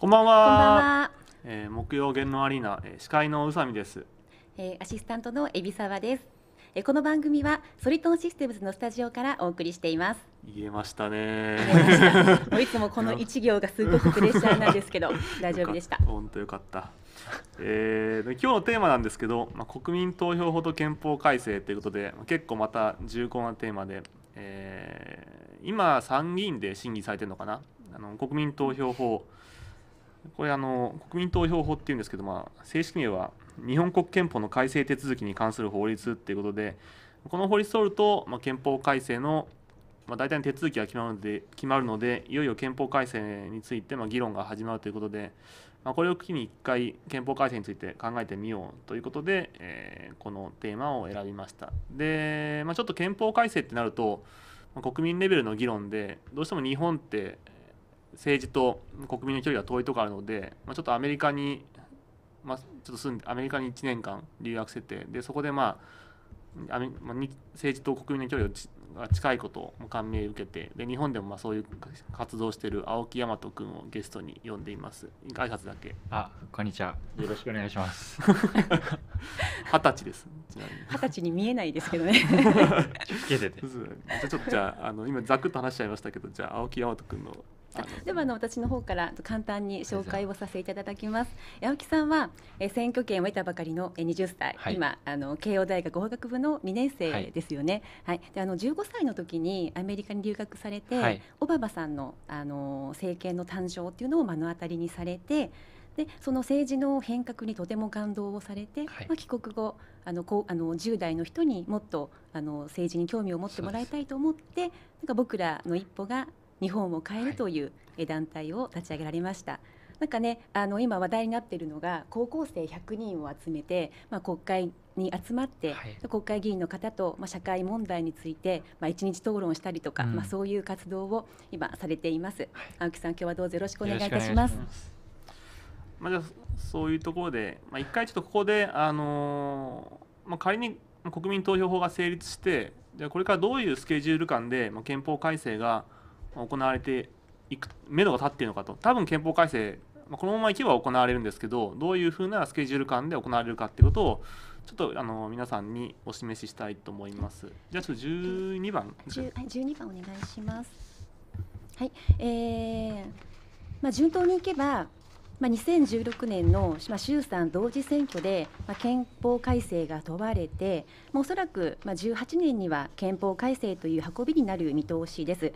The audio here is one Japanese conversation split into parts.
こんばんは。こんばんは。えー、木曜言のアリーナ、えー、司会の宇佐美です。えー、アシスタントの海老沢です。えー、この番組はソリトンシステムズのスタジオからお送りしています。言えましたね。もういつもこの一行がすごくプレッシャーなんですけど、大丈夫でした。本当よかった。えー、今日のテーマなんですけど、まあ、国民投票法と憲法改正ということで結構また重厚なテーマで、えー、今参議院で審議されてるのかなあの国民投票法これあの国民投票法っていうんですけど、まあ、正式名は日本国憲法の改正手続きに関する法律っていうことでこの法律取ると、まあ、憲法改正の、まあ、大体の手続きが決まるので決まるのでいよいよ憲法改正について、まあ、議論が始まるということで、まあ、これを機に1回憲法改正について考えてみようということで、えー、このテーマを選びましたで、まあ、ちょっと憲法改正ってなると、まあ、国民レベルの議論でどうしても日本って政治と国民の距離が遠いとこあるので、まあ、ちょっとアメリカに、まあ、ちょっと住んでアメリカに1年間留学しててでそこでまあアメ、まあ、政治と国民の距離が近いことを感銘受けてで日本でもまあそういう活動している青木大和君をゲストに呼んでいます挨拶だけあこんにちはよろしくお願いします 二十歳です二十歳に見えないですけどねけじゃちょっと じゃあの今ざくっと話しちゃいましたけどじゃあ青木大和君のではあの私の方から簡単に紹介をさせていただきます。八木さんは、選挙権を得たばかりの、えー、20歳、はい、今あの慶応大学法学部の2年生ですよね。はい、はい、であの15歳の時にアメリカに留学されて、はい、オバマさんのあの政権の誕生っていうのを目の当たりにされて。でその政治の変革にとても感動をされて、はい、まあ、帰国後あのこうあの10代の人にもっとあの政治に興味を持ってもらいたいと思ってなんか僕らの一歩が日本を変えるという団体を立ち上げられました。はいなんかね、あの今話題になっているのが高校生100人を集めて、まあ、国会に集まって、はい、国会議員の方と、まあ、社会問題について、まあ、一日討論したりとか、うん、まあ、そういう活動を今されています、はい、青木さん今日はどうぞよろしくお願いいたします。まあ、じゃそういうところで、まあ、一回ちょっとここで、あのー、まあ、仮に国民投票法が成立してじゃこれからどういうスケジュール感で、まあ、憲法改正が行われていく目処が立っているのかと多分憲法改正このままいけば行われるんですけどどういうふうなスケジュール感で行われるかということをちょっとあの皆さんにお示ししたいと思います。じゃあちょっと12番。12番お願いします。はい、えー、まあ順当にいけばまあ、2016年の、衆参同時選挙で、憲法改正が問われて、おそらく、18年には憲法改正という運びになる見通しです。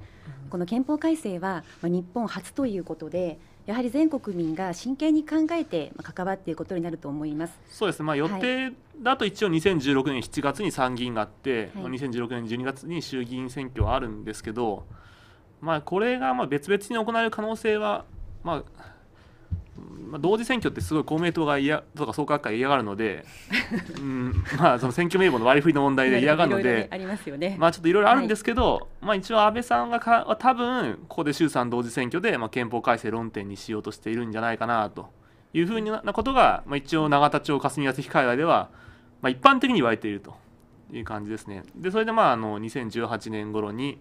この憲法改正は、日本初ということでやはり全国民が真剣に考えて関わっていくことになると思いますそうですね、まあ、予定だと一応2016年7月に参議院があって、はい、2016年12月に衆議院選挙はあるんですけど、まあ、これがまあ別々に行われる可能性は、まあ、まあ、同時選挙ってすごい公明党が嫌とか創価学会嫌がるので、うんまあ、その選挙名簿の割り振りの問題で嫌がるのでありますよね、まあ、ちょっといろいろあるんですけど、はい、まあ、一応安倍さんがか多分ここで衆参同時選挙で、まあ、憲法改正論点にしようとしているんじゃないかなというふうなことが、まあ、一応永田町霞が関海外では、まあ、一般的に言われているという感じですね。でそれでまああの2018年頃に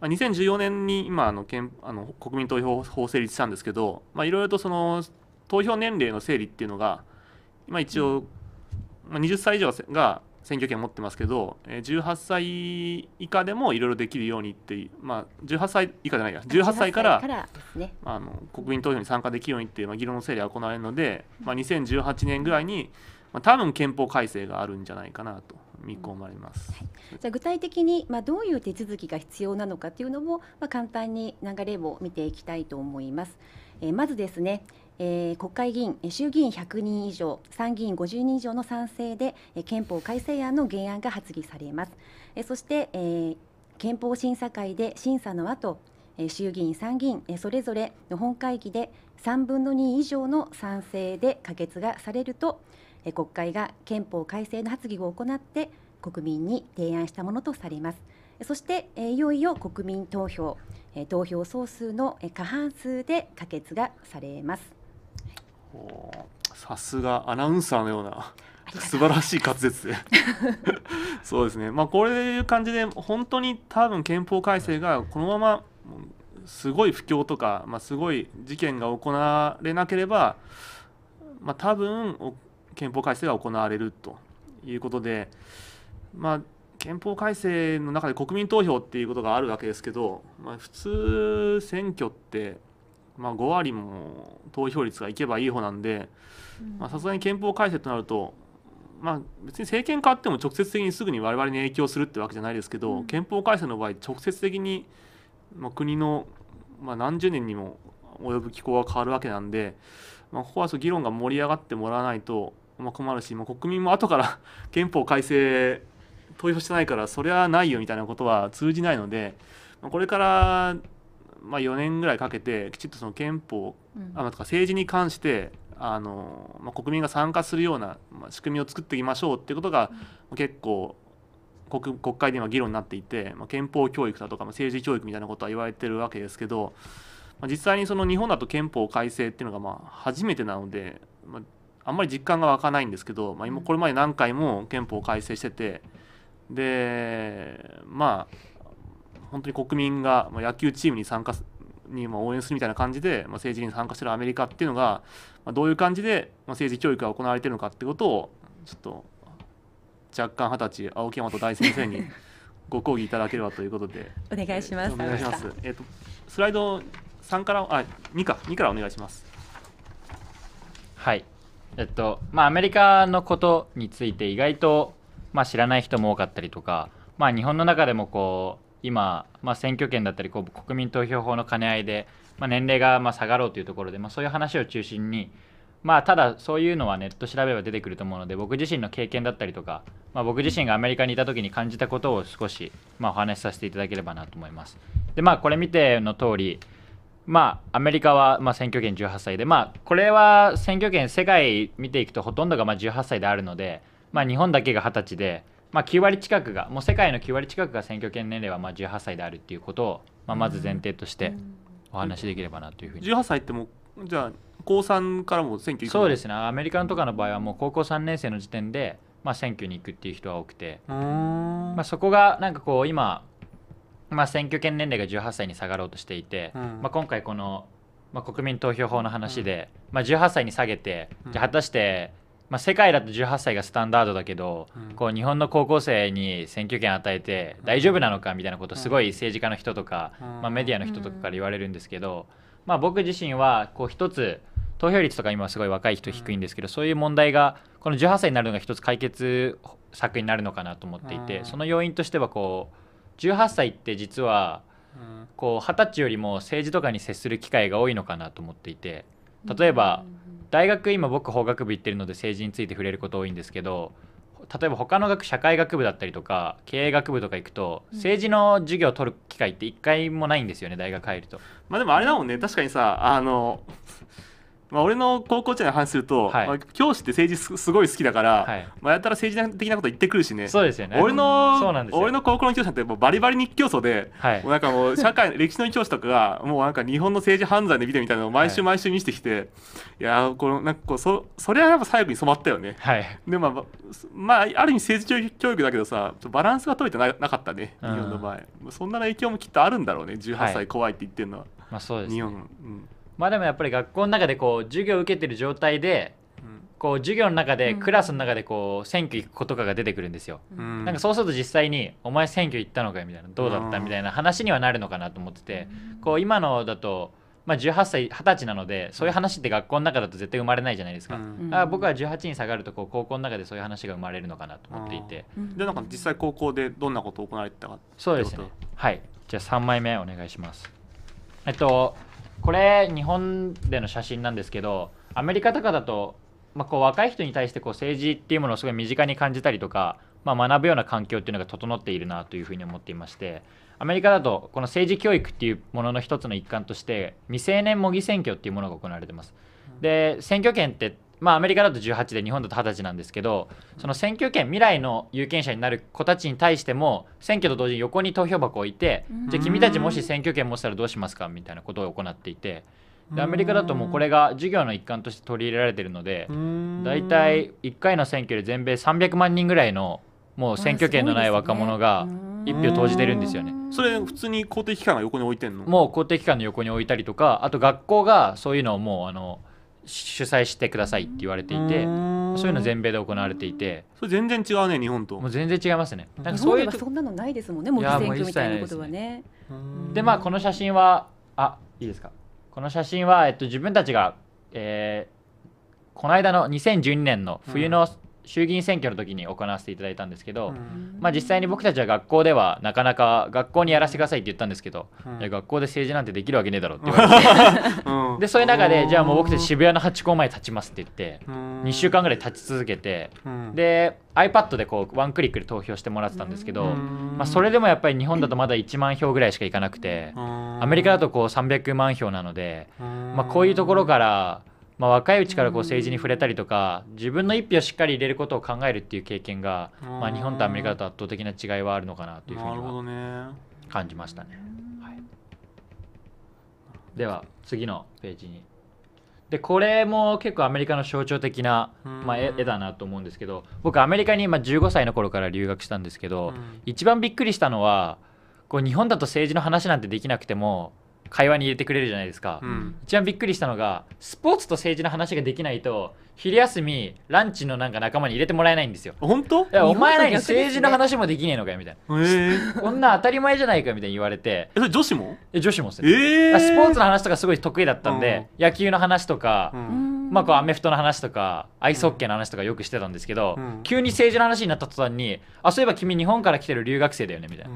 まあ、2014年に今あの憲あの国民投票法を成立したんですけどいろいろとその投票年齢の整理っていうのが今一応、まあ、20歳以上が選挙権を持ってますけど18歳以下でもいろいろできるようにって、まあ、18歳以下じゃないや18歳からあの国民投票に参加できるようにっていう、まあ、議論の整理が行われるので、まあ、2018年ぐらいに、まあ、多分憲法改正があるんじゃないかなと。見込まれます、はい、じゃ具体的に、まあ、どういう手続きが必要なのかというのも、まあ、簡単に流れを見ていきたいと思います。えー、まずですねえー、国会議員、衆議院100人以上、参議院50人以上の賛成で、憲法改正案の原案が発議されます。えー、そして、えー、憲法審査会で審査の後、衆議院、参議院、それぞれの本会議で3分の2以上の賛成で可決がされると、国会が憲法改正の発議を行って国民に提案したものとされますそしていよいよ国民投票投票総数の過半数で可決がされますさすがアナウンサーのような素晴らしい滑舌で そうですねまあこういう感じで本当に多分憲法改正がこのまますごい不況とか、まあ、すごい事件が行われなければ、まあ、多分憲法改正が行われるということで、まあ、憲法改正の中で国民投票っていうことがあるわけですけど、まあ、普通選挙って、まあ、5割も投票率がいけばいい方なんでさすがに憲法改正となると、まあ、別に政権変わっても直接的にすぐに我々に影響するってわけじゃないですけど、うん、憲法改正の場合直接的に、まあ、国の、まあ、何十年にも及ぶ機構が変わるわけなんで、まあ、ここは議論が盛り上がってもらわないとまあ、困るしま国民も後から 憲法改正投票してないからそりゃないよみたいなことは通じないので、まあ、これから、まあ、4年ぐらいかけてきちっとその憲法、うん、あとか政治に関してあの、まあ、国民が参加するような仕組みを作っていきましょうっていうことが、うん、結構国国会で今議論になっていて、まあ、憲法教育だとか、まあ、政治教育みたいなことは言われてるわけですけど、まあ、実際にその日本だと憲法改正っていうのがまあ初めてなので、まあ、あんまり実感が湧かないんですけど、まあ、今これまで何回も憲法を改正しててでまあ本当に国民が野球チームに参加に応援するみたいな感じで、まあ、政治に参加してるアメリカっていうのが、まあ、どういう感じで政治教育が行われてるのかってことをちょっと若干二十歳青木山と大先生に ご講義いただければということでお願いします。お願いします。えっ、ー、とスライド3からあ2か2からお願いします。はい。えっとまあ、アメリカのことについて意外と、まあ、知らない人も多かったりとか、まあ、日本の中でもこう今、まあ、選挙権だったりこう国民投票法の兼ね合いで、まあ、年齢がまあ下がろうというところで、まあ、そういう話を中心に、まあ、ただそういうのはネット調べれば出てくると思うので僕自身の経験だったりとか、まあ、僕自身がアメリカにいた時に感じたことを少し、まあ、お話しさせていただければなと思います。でまあこれ見ての通りまあ、アメリカは、まあ、選挙権18歳で、まあ、これは選挙権世界見ていくとほとんどがまあ18歳であるので、まあ、日本だけが20歳で、まあ、9割近くがもう世界の9割近くが選挙権年齢はまあ18歳であるっていうことを、まあ、まず前提としてお話しできればなというふうに、うん、18歳ってもじゃあ高3からも選挙行くそうですねアメリカとかの場合はもう高校3年生の時点で、まあ、選挙に行くっていう人は多くて、まあ、そこがなんかこう今まあ、選挙権年齢が18歳に下がろうとしていて、うん、まあ、今回この、まあ、国民投票法の話で、うん、まあ、18歳に下げて、じゃ果たして、まあ、世界だと18歳がスタンダードだけど、こう日本の高校生に選挙権与えて大丈夫なのかみたいなことすごい政治家の人とか、まあ、メディアの人とかから言われるんですけど、まあ、僕自身はこう一つ投票率とか今すごい若い人低いんですけど、そういう問題がこの18歳になるのが一つ解決策になるのかなと思っていて、その要因としてはこう18歳って実はこう20歳よりも政治とかに接する機会が多いのかなと思っていて例えば大学今僕法学部行ってるので政治について触れること多いんですけど例えば他の学社会学部だったりとか経営学部とか行くと政治の授業を取る機会って1回もないんですよね大学入ると。まあでもあれだもんね確かにさあのまあ、俺の高校時代の話すると、はいまあ、教師って政治すごい好きだから、はい、まあ、やたら政治的なこと言ってくるしねそうですよね俺の、うん、俺の高校の教師なんてもうバリバリ日教祖で、はい、もうなんかもう社会歴史の教師とかがもうなんか日本の政治犯罪のビデオみたいなのを毎週毎週見せてきて、いや、やこのなんかこうそそれはやっぱ左翼に染まったよね、はい、でまあ、まあ、ある意味政治教育だけどさバランスが取れてななかったね日本の場合、うん、そんなの影響もきっとあるんだろうね18歳怖いって言ってるのは、まあそうです、ね、日本、うんまあでもやっぱり学校の中でこう授業を受けてる状態でこう授業の中で、クラスの中でこう選挙行く子とかが出てくるんですよ、うん、なんかそうすると実際に「お前選挙行ったのかよ」みたいな「どうだった?」みたいな話にはなるのかなと思ってて、こう今のだと、まあ、18歳20歳なのでそういう話って学校の中だと絶対生まれないじゃないですか、うん、あ僕は18に下がるとこう高校の中でそういう話が生まれるのかなと思っていて、うん、でなんか実際高校でどんなことを行われてたかそうですねはいじゃあ3枚目お願いしますえっとこれ日本での写真なんですけどアメリカとかだと、まあ、こう若い人に対してこう政治っていうものをすごい身近に感じたりとか、まあ、学ぶような環境っていうのが整っているなというふうに思っていましてアメリカだとこの政治教育っていうものの一つの一環として未成年模擬選挙っていうものが行われてます。で選挙権ってまあ、アメリカだと18で日本だと20歳なんですけどその選挙権未来の有権者になる子たちに対しても選挙と同時に横に投票箱を置いてじゃあ君たちもし選挙権持ったらどうしますかみたいなことを行っていてでアメリカだともうこれが授業の一環として取り入れられてるので大体1回の選挙で全米300万人ぐらいのもう選挙権のない若者が一票投じてるんですよね。それ普通に公的機関が横に置いてんのもう公的機関の横に置いたりとかあと学校がそういうのをもうあの主催してくださいって言われていてそういうの全米で行われていてそれ全然違うね日本ともう全然違いますねなんかそういうそんなのないですもんね模擬選挙みたいなことはねでまあこの写真はあいいですかこの写真は、えっと、自分たちが、えー、この間の2012年の冬の、うん衆議院選挙の時に行わせていただいたんですけど、うん、まあ、実際に僕たちは学校ではなかなか学校にやらせてくださいって言ったんですけど、うん、学校で政治なんてできるわけねえだろって言われて、うん、でそういう中でじゃあもう僕たち渋谷のハチ公前立ちますって言って2週間ぐらい立ち続けて、で iPad でこうワンクリックで投票してもらってたんですけど、まあ、それでもやっぱり日本だとまだ1万票ぐらいしかいかなくてアメリカだとこう300万票なので、まあ、こういうところからまあ、若いうちからこう政治に触れたりとか自分の一票しっかり入れることを考えるっていう経験が、まあ、日本とアメリカと圧倒的な違いはあるのかなというふうには感じましたね。はい、では次のページに。でこれも結構アメリカの象徴的な、まあ、絵だなと思うんですけど僕アメリカに今15歳の頃から留学したんですけど、一番びっくりしたのはこう日本だと政治の話なんてできなくても会話に入れてくれるじゃないですか、うん、一番びっくりしたのがスポーツと政治の話ができないと昼休みランチのなんか仲間に入れてもらえないんですよ本当いやお前らに政治の話もできねえのかよみたいな、こんな当たり前じゃないかみたいに言われてえ女子もえ女子もする、えー、スポーツの話とかすごい得意だったんで、うん、野球の話とか、うん、まあこうアメフトの話とかアイスホッケーの話とかよくしてたんですけど、急に政治の話になった途端にあそういえば君日本から来てる留学生だよねみたいな、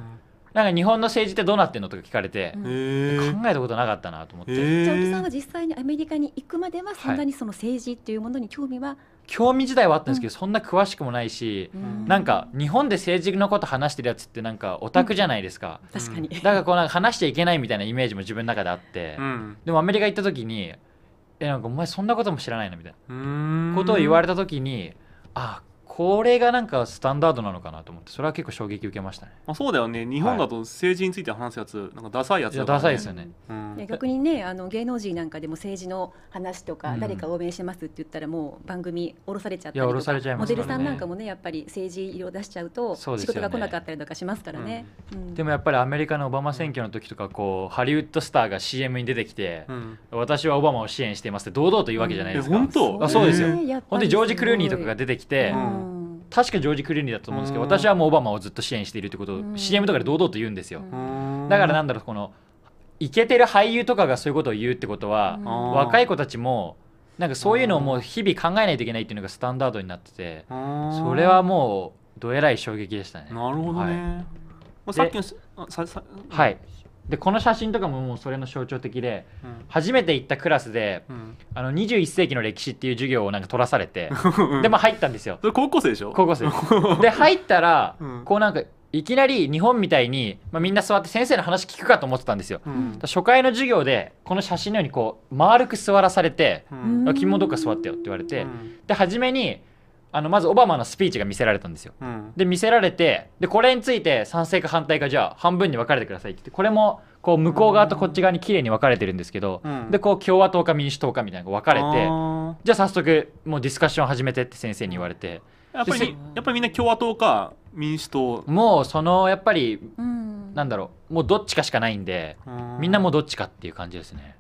なんか日本の政治ってどうなってんのとか聞かれて、うん、考えたことなかったなと思って。じゃあ、小さんは実際にアメリカに行くまでは、そんなにその政治っていうものに興味は、はい、興味自体はあったんですけど、うん、そんな詳しくもないし、うん、なんか日本で政治のこと話してるやつってなんかオタクじゃないですか、うん、確かにだからこうなんか話しちゃいけないみたいなイメージも自分の中であって、でもアメリカ行った時に「えなんかお前そんなことも知らないの?」みたいなことを言われた時にああこれがなんかスタンダードなのかなと思ってそれは結構衝撃受けましたねあそうだよね日本だと政治について話すやつ、はい、なんかダサいやつだ、ね、ダサいですよね、うん、逆にねあの芸能人なんかでも政治の話とか、誰か応援してますって言ったらもう番組降ろされちゃったりとか、ね、モデルさんなんかもねやっぱり政治色出しちゃうと仕事が来なかったりとかしますからね、うん、でもやっぱりアメリカのオバマ選挙の時とかこうハリウッドスターが CM に出てきて、私はオバマを支援していますって堂々と言うわけじゃないですか、本当あそうですよ、えー、本当にジョージ・クルーニーとかが出てきて、うん確かジョージ・クルーニーだと思うんですけど、私はもうオバマをずっと支援しているってことを CM とかで堂々と言うんですよ、だからなんだろうこのイケてる俳優とかがそういうことを言うってことは、若い子たちもなんかそういうのをもう日々考えないといけないっていうのがスタンダードになっててそれはもうどえらい衝撃でしたね。なるほどね、はい、さっきのはいでこの写真とかももうそれの象徴的で、うん、初めて行ったクラスで、うん、あの21世紀の歴史っていう授業をなんか取らされて、うん、でも入ったんですよそれ高校生でしょ高校生 で入ったら、こうなんかいきなり日本みたいに、まあ、みんな座って先生の話聞くかと思ってたんですよ、初回の授業でこの写真のようにこう丸く座らされて「君もどっか座ってよ」って言われて、で初めに「あのまずオバマのスピーチが見せられたんですよ、うん、で見せられてでこれについて賛成か反対かじゃあ半分に分かれてくださいってってこれもこう向こう側とこっち側に綺麗に分かれてるんですけど、うん、でこう共和党か民主党かみたいなのが分かれてじゃあ早速もうディスカッション始めてって先生に言われてやっぱりやっぱりみんな共和党か民主党もうそのやっぱり、うん、なんだろうもうどっちかしかないんでみんなもうどっちかっていう感じですね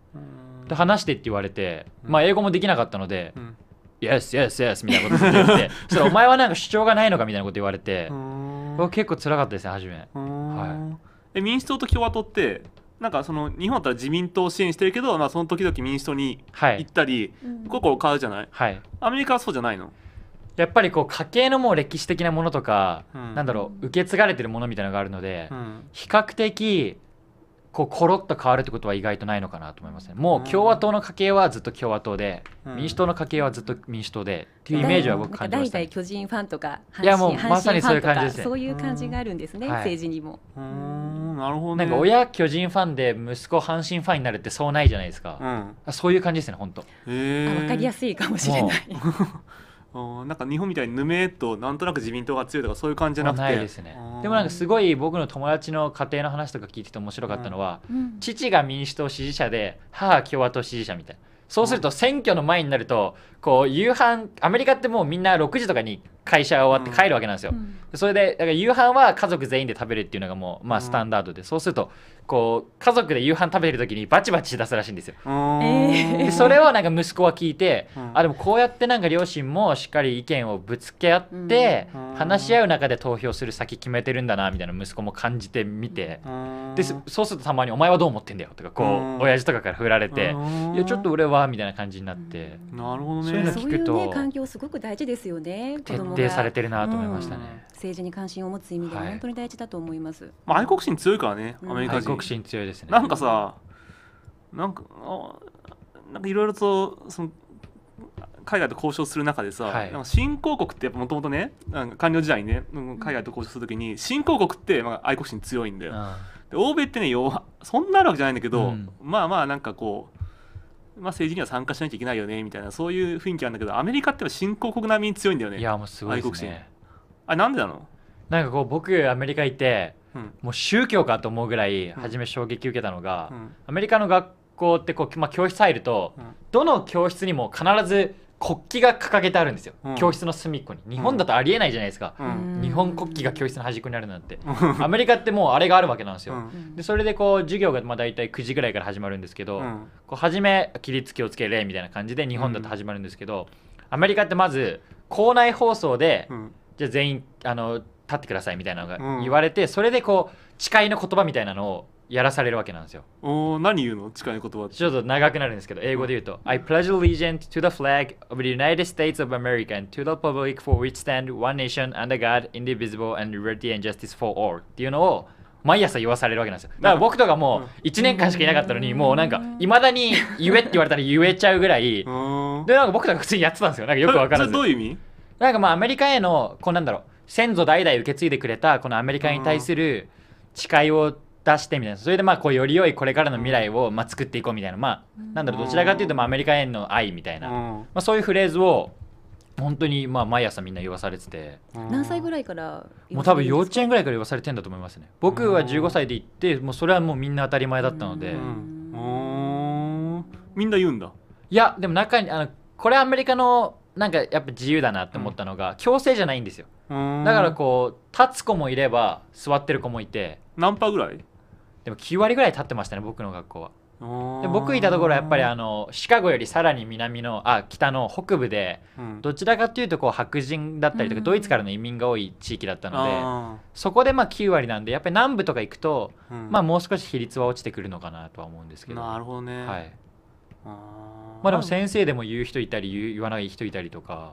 で話してって言われて、まあ、英語もできなかったので、うんイエスイエスイエスみたいなこと言って そお前はなんか主張がないのかみたいなこと言われて結構辛かったですね初め、はい、え民主党と共和党ってなんかその日本だったら自民党を支援してるけど、まあ、その時々民主党に行ったり、はい、を買うじゃない、はい、アメリカはそうじゃないのやっぱりこう家系のもう歴史的なものとか、うん、なんだろう受け継がれてるものみたいなのがあるので、うん、比較的こうコロッと変わるってことは意外とないのかなと思いますねもう共和党の家系はずっと共和党で、うん、民主党の家系はずっと民主党で、うん、っていうイメージは僕感じました、ね、巨人ファンとかいやもうまさにそういう感じですねそういう感じがあるんですね、はい、政治にもなるほど、ね、なんか親巨人ファンで息子阪神ファンになるってそうないじゃないですか、うん、そういう感じですね本当わかりやすいかもしれないうん、なんか日本みたいにぬめっとなんとなく自民党が強いとかそういう感じじゃなくてないですね、でもなんかすごい僕の友達の家庭の話とか聞いてて面白かったのは、うん、父が民主党支持者で母共和党支持者みたいなそうすると選挙の前になるとこう夕飯アメリカってもうみんな6時とかに会社が終わって帰るわけなんですよ、うん、それでだから夕飯は家族全員で食べるっていうのがもう、まあ、スタンダードで、そうするとこう家族で夕飯食べてる時にバチバチしだすらしいんですよ、でそれをなんか息子は聞いて、あでもこうやってなんか両親もしっかり意見をぶつけ合って、話し合う中で投票する先決めてるんだなみたいな息子も感じてみて、でそうするとたまに「お前はどう思ってんだよ」とかこう、うん、親父とかから振られて「いやちょっと俺は」みたいな感じになって、なるほどねそういうの聞くと、ね、環境すごく大事ですよね徹されてるなと思いましたね、うん、政治に関心を持つ意味で本当に大事だと思います、はい、まあ、愛国心強いからねアメリカ人、愛国心強いですねなんかさなんかなんかいろいろとその海外と交渉する中でさ、はい、新興国ってもともとね官僚時代にね海外と交渉するときに新興国ってまあ愛国心強いんだよ、うん、で欧米ってねそんなあるわけじゃないんだけど、うん、まあまあなんかこうまあ、政治には参加しなきゃいけないよねみたいなそういう雰囲気あるんだけどアメリカっては新興国並みに強いんだよねいやもうすごいですねあなんでなのなんかこう僕アメリカ行って、うん、もう宗教かと思うぐらい初め衝撃受けたのが、うん、アメリカの学校ってこう、まあ、教室入ると、うん、どの教室にも必ず国旗が掲げてあるんですよ、うん、教室の隅っこに日本だとありえないじゃないですか、うん、日本国旗が教室の端っこにあるなんて、アメリカってもうあれがあるわけなんですよ、でそれでこう授業がまあ大体9時ぐらいから始まるんですけど、こう初め起立気をつけれみたいな感じで日本だと始まるんですけど、アメリカってまず校内放送で、じゃあ全員あの立ってくださいみたいなのが言われて、それでこう誓いの言葉みたいなのをやらされるわけなんですよ。お何言うの近い言葉ちょっと長くなるんですけど、英語で言うと、I pledge allegiance to the flag of the United States of America and to the public for which stand one nation under God, indivisible and liberty and justice for all っていうのを毎朝言わされるわけなんですよ。だから僕とかもう1年間しかいなかったのに、もうなんか、いまだに言えって言われたら言えちゃうぐらい、で、なんか僕とか普通にやってたんですよ。なんかよくわからない。どういう意味なんかまあアメリカへの、こうなんだろう、先祖代々受け継いでくれたこのアメリカに対する誓いを出してみたいなそれでまあこうより良いこれからの未来をまあ作っていこうみたいなまあなんだろうどちらかというとまあアメリカへの愛みたいな、まあ、そういうフレーズを本当にまあ毎朝みんな言わされてて何歳ぐらいからもう多分幼稚園ぐらいから言わされてんだと思いますね僕は15歳で行ってもうそれはもうみんな当たり前だったのでうんみんな言うんだいやでも中にあのこれアメリカのなんかやっぱ自由だなって思ったのが、強制じゃないんですよだからこう立つ子もいれば座ってる子もいて何パーぐらいでも9割ぐらい立ってましたね僕の学校はで僕いたところはやっぱりあのシカゴよりさらに南のあ北の北部で、うん、どちらかというとこう白人だったりとか、ドイツからの移民が多い地域だったのでそこでまあ9割なんでやっぱり南部とか行くと、うん、まあもう少し比率は落ちてくるのかなとは思うんですけどなるほどね、はい、あまあでも先生でも言う人いたり言わない人いたりとか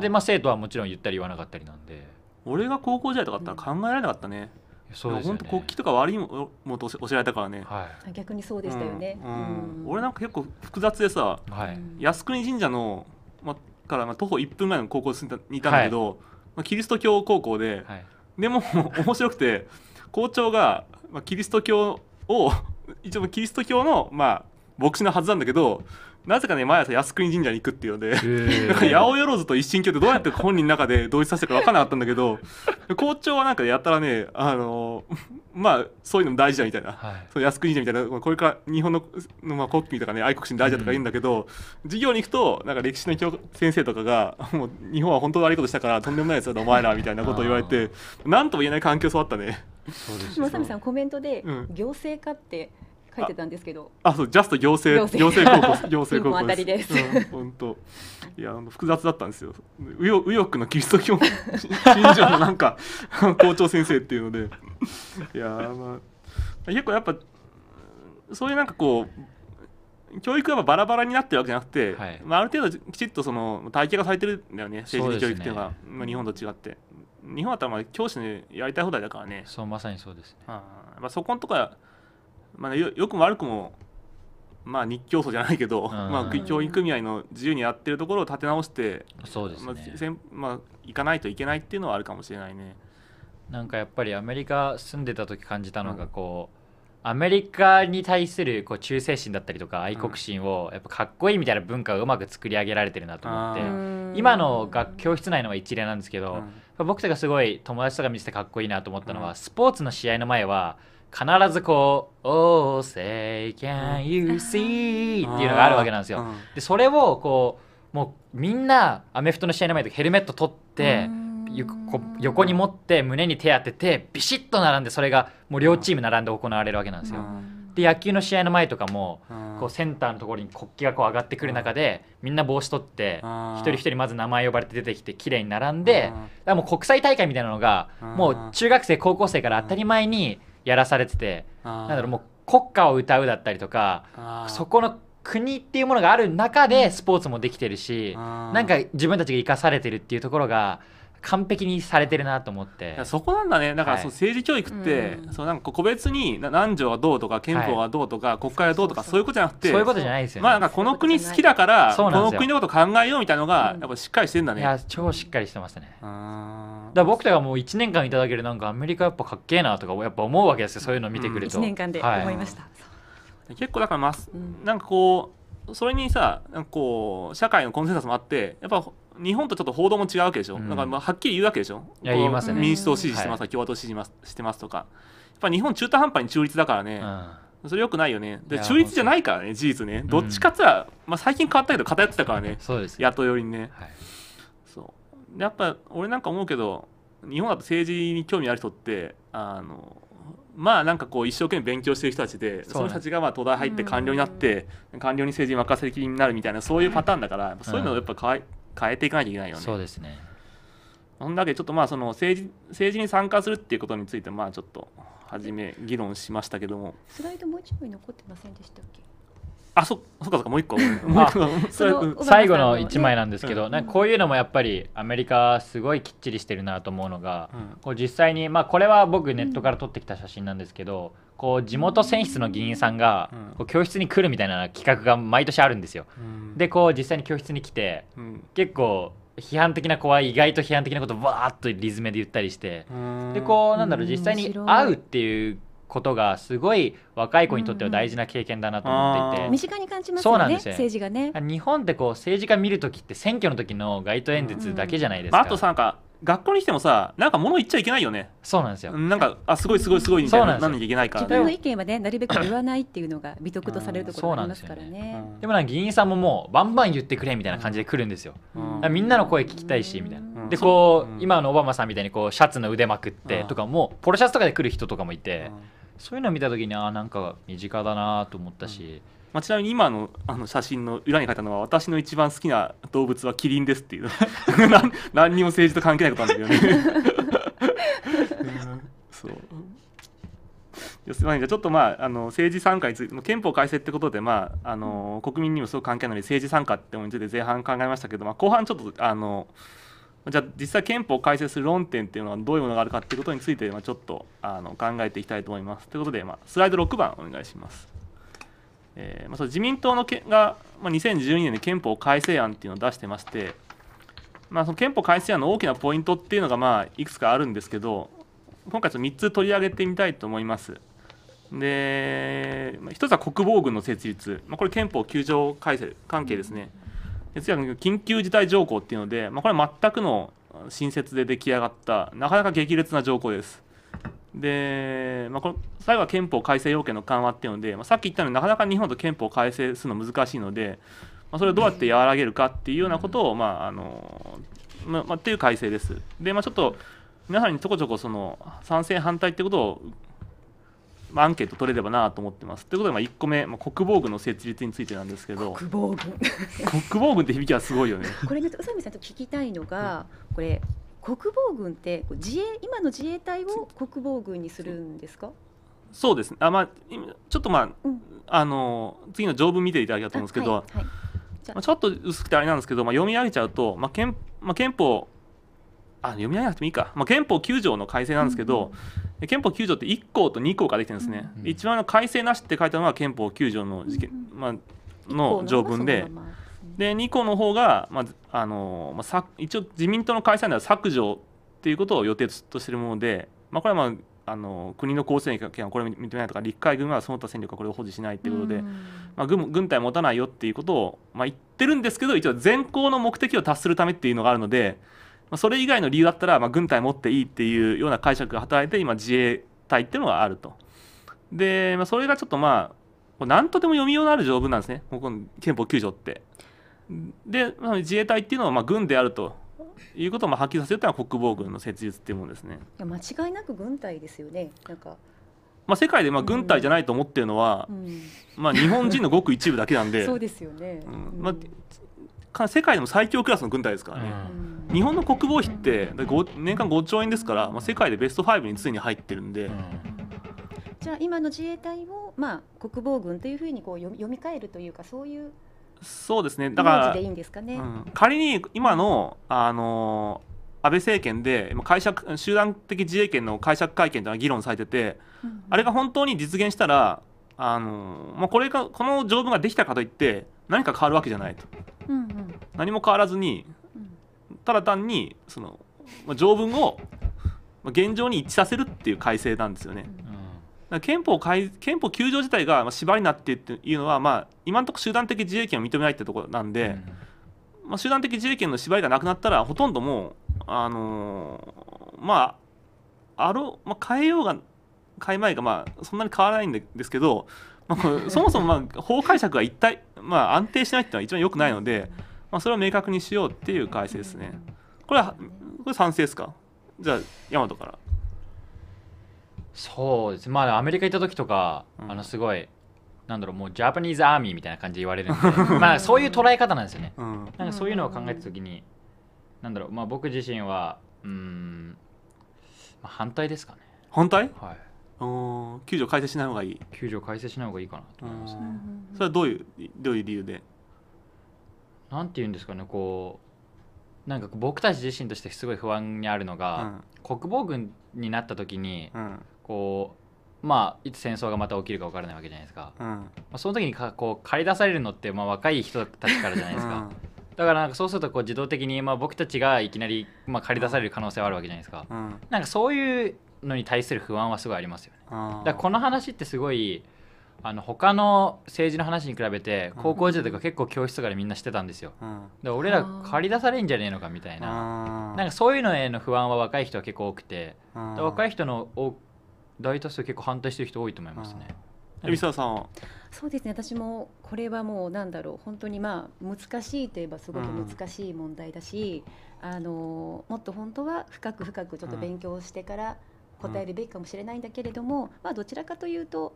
でまあ生徒はもちろん言ったり言わなかったりなんで俺が高校時代とかあったら考えられなかったね、うんそうです、ね、本当国旗とか悪いものと教えられたからね、はい、逆にそうでしたよね、うんうん、俺なんか結構複雑でさ、はい、靖国神社の、ま、からま徒歩1分前の高校にいたんだけど、はい、ま、キリスト教高校で、でも 面白くて校長が、ま、キリスト教を 一応キリスト教の、まあ、牧師のはずなんだけどなぜかね毎朝靖国神社に行くっていうので、えー、八百万と一心教ってどうやって本人の中で同一させたか分からなかったんだけど 校長はなんかやったらねあのまあそういうのも大事だみたいな、はい、その靖国神社みたいなこれから日本の、まあ、国旗とかね愛国心大事だとか言うんだけど、うん、授業に行くとなんか歴史の先生とかがもう日本は本当悪いことしたからとんでもないやつだお前らみたいなことを言われて何とも言えない環境育ったね。そうですさんコメントで、うん、行政化って書いてたんですけどあそうジャスト行政行政高校行政高校です。本当、うん、いや複雑だったんですよ右翼右翼のキリスト教信条 のなんか校長先生っていうのでいやまあ結構やっぱそういうなんかこう教育はバラバラになってるわけじゃなくて、はい、まあ、ある程度きちっとその体系がされてるんだよね政治教育っていうのは、ね、まあ、日本と違って日本はたま教師のやりたい放題だからねそうまさにそうですねあ、まあ、そこんとこはまあ、よよくも悪くも、まあ、日教組じゃないけど、まあ、教員組合の自由にやってるところを立て直してそうですね、まあ行かないといけないっていうのはあるかもしれないね。なんかやっぱりアメリカ住んでた時感じたのがこう、うん、アメリカに対するこう忠誠心だったりとか愛国心をやっぱかっこいいみたいな文化がうまく作り上げられてるなと思って、うん、今の学教室内の一例なんですけど、うん、僕とかすごい友達とか見ててかっこいいなと思ったのは、スポーツの試合の前は。必ずこう「Oh say can you see」っていうのがあるわけなんですよ。でそれをこうもうみんなアメフトの試合の前でヘルメット取って横に持って胸に手当ててビシッと並んでそれがもう両チーム並んで行われるわけなんですよ。で野球の試合の前とかもこうセンターのところに国旗がこう上がってくる中でみんな帽子取って一人一人まず名前呼ばれて出てきて綺麗に並んでだもう国際大会みたいなのがもう中学生高校生から当たり前にやらされててなんだろうもう国歌を歌うだったりとかそこの国っていうものがある中でスポーツもできてるし、うん、なんか自分たちが生かされてるっていうところが完璧にされてるなと思ってそこなんだねだから、そ政治教育って、そうなんか個別に何条はどうとか憲法はどうとか、はい、国会はどうとかそういうことじゃなくてそういうことじゃないですよ、ね、まあなんかこの国好きだからこの国のこと考えようみたいなのが、やっぱしっかりしてんだねいや超しっかりしてましたねだ僕とかもう1年間いただけるなんかアメリカやっぱかっけえなとかやっぱ思うわけですよそういうのを見てくると、うん、1年間で思いました、はい、結構だからます、うん、なんかこうそれにさなんかこう社会のコンセンサスもあってやっぱ日本とちょっと報道も違うわけでしょ、うん、かまあはっきり言うわけでしょ、いや言いますね、民主党支持してますとか、共和党支持してますとか、やっぱ日本、中途半端に中立だからね、うん、それよくないよね、で中立じゃないからね、事実ね、どっちかっては、まあ、最近変わったけど、偏ってたからね、そうです野党寄りにね。はい、そうやっぱ俺なんか思うけど、日本だと政治に興味ある人って、あのまあなんかこう一生懸命勉強してる人たちでそ,、の人たちがまあ東大入って官僚になって官僚に政治に任せる気になるみたいなそういうパターンだから、そういうのやっぱかわい、変えていかないといけないよね。そうですねそんだけちょっとまあその政治政治に参加するっていうことについてまあちょっと初め議論しましたけどもスライドもう一枚残ってませんでしたっけあそそっかそっかもう一個ま あ、最後の一枚なんですけど、ね、なんかこういうのもやっぱりアメリカすごいきっちりしてるなと思うのが、うん、こう実際に、まあ、これは僕ネットから撮ってきた写真なんですけど、うんこう地元選出の議員さんがこう教室に来るみたいな企画が毎年あるんですよ、うん、でこう実際に教室に来て、うん、結構批判的な子は意外と批判的なことをわーっとリズムで言ったりして、うん、でこうなんだろう実際に会うっていうことがすごい若い子にとっては大事な経験だなと思っていて、うんうん、身近に感じますよね政治がね日本ってこう政治家見る時って選挙の時の街頭演説だけじゃないですか、うんうんあ、あとなんか学校に来てもさなんか物言っちゃいけないよねそうなんですよなんかあすごいすごいすごいみたいななんなないから、自分の意見はねなるべく言わないっていうのが美徳とされるところありますからねでもなんか議員さんももうバンバン言ってくれみたいな感じで来るんですよ、みんなの声聞きたいしみたいな、でこう、今のオバマさんみたいにこうシャツの腕まくってとかもポロシャツとかで来る人とかもいて、そういうのを見た時にあなんか身近だなと思ったし、まあ、ちなみに今のあの写真の裏に書いたのは私の一番好きな動物はキリンですっていう何 何にも政治と関係ないことなんだけどね そうすませんじゃちょっとまああの政治参加について憲法改正ってことで、まあ、あの国民にもすごく関係ないので政治参加ってものについて前半考えましたけど、まあ、後半ちょっとあのじゃあ実際憲法改正する論点っていうのはどういうものがあるかっていうことについて、まあ、ちょっとあの考えていきたいと思います。ということで、まあ、スライド6番お願いします。えーまあ、そ自民党のけが、まあ、2012年に憲法改正案っていうのを出してまして、まあ、その憲法改正案の大きなポイントっていうのが、まあ、いくつかあるんですけど今回ちょっと3つ取り上げてみたいと思います。で、まあ、1つは国防軍の設立、まあ、これ憲法9条改正関係ですね。で次は緊急事態条項っていうので、まあ、これは全くの新設で出来上がったなかなか激烈な条項です。で、まあ、この最後は憲法改正要件の緩和っていうので、まあ、さっき言ったようになかなか日本と憲法改正するの難しいので、まあ、それをどうやって和らげるかっていうようなことを、まああのままあ、っていう改正です。で、まあ、ちょっと皆さんにちょこちょこその賛成反対ってことを、まあ、アンケート取れればなと思ってます。ということで、まあ、1個目、まあ、国防軍の設立についてなんですけど国防軍 国防軍って響きはすごいよね。これ宇佐美さんと聞きたいのが、これ国防軍って自衛今の自衛隊を国防軍にするんですかそうですねあ、まあ、ちょっとまあうん、あの次の条文見ていただけたと思うんですけど、はいはい、まあ、ちょっと薄くてあれなんですけど、まあ、読み上げちゃうと、まあ憲まあ、憲法あ読み上げなくてもいいか、まあ、憲法9条の改正なんですけど、うん、憲法9条って1項と2項からできてるんですね、うん、一番の改正なしって書いたのが憲法9条の事件、まあ、の条文で。のままで2個の方が、まああのまあ、一応自民党の解散では削除っていうことを予定としているもので、まあ、これは、まあ、あの国の構成権はこれ認めないとか陸海軍はその他戦力はこれを保持しないということで、まあ、軍軍隊持たないよっていうことを、まあ、言ってるんですけど一応全行の目的を達するためっていうのがあるので、まあ、それ以外の理由だったら、まあ、軍隊持っていいっていうような解釈が働いて今自衛隊っていうのがあると。で、まあ、それがちょっとまあ何とでも読みようのある条文なんですね、ここの憲法9条って。で自衛隊っていうのはまあ軍であるということを発揮させるというのは国防軍の設立っていうものですね。いや間違いなく軍隊ですよねなんかまあ、世界でまあ軍隊じゃないと思ってるのは、うん、まあ、日本人のごく一部だけなんで そうですよね、うんまあ、世界でも最強クラスの軍隊ですからね、うん、日本の国防費って年間5兆円ですから、まあ、世界でベスト5についに入ってるんで。じゃあ今の自衛隊を、まあ、国防軍というふうにこう読み替えるというかそういうそうですねだから、ねうん、仮に今の、あの安倍政権で解釈集団的自衛権の解釈会見というのが議論されてて、うんうん、あれが本当に実現したら、あのまあ、これがこの条文ができたかといって何か変わるわけじゃないと、うんうん、何も変わらずにただ単にその条文を現状に一致させるっていう改正なんですよね。うん憲法改憲法9条自体が縛りになってっていうのは、まあ、今のところ集団的自衛権を認めないってところなんで、うん、まあ、集団的自衛権の縛りがなくなったらほとんどもう、あのー、まああろまあ、変えようが変えまいが、まあ、そんなに変わらないんですけど、まあ、そもそも、まあ、法解釈が一体、まあ、安定しないっていうのは一番良くないので、まあ、それを明確にしようっていう改正ですね。これはこれ賛成ですかじゃあ大和から。そうですまあアメリカ行った時とか、うん、あのすごいなんだろうもうジャパニーズアーミーみたいな感じで言われるんで まあそういう捉え方なんですよね、うん、なんかそういうのを考えた時になんだろうまあ僕自身はうん、まあ、反対ですかね反対はい救助改正しない方がいい救助改正しない方がいいかなと思いますねそれはどういうどういう理由でなんて言うんですかねこうなんか僕たち自身としてすごい不安にあるのが、うん、国防軍になった時に、うん、こうまあいつ戦争がまた起きるか分からないわけじゃないですか、うん、まその時にかこう駆り出されるのって、まあ、若い人たちからじゃないですか、うん、だからなんかそうするとこう自動的に、まあ、僕たちがいきなり、まあ、り出される可能性はあるわけじゃないですか、うん、なんかそういうのに対する不安はすごいありますよね、だからこの話ってすごいあの他の政治の話に比べて高校時代とか結構教室とかでみんなしてたんですよ、うん、で俺ら借り出されんじゃねえのかみたいななんかそういうのへの不安は若い人は結構多くて若い人の大多数結構反対してる人多いと思いますね。海沢さんそうですね私もこれはもうなんだろう本当にまあ難しいといえばすごく難しい問題だし、うん、あのもっと本当は深く深くちょっと勉強してから答えるべきかもしれないんだけれども、うん、まあどちらかというと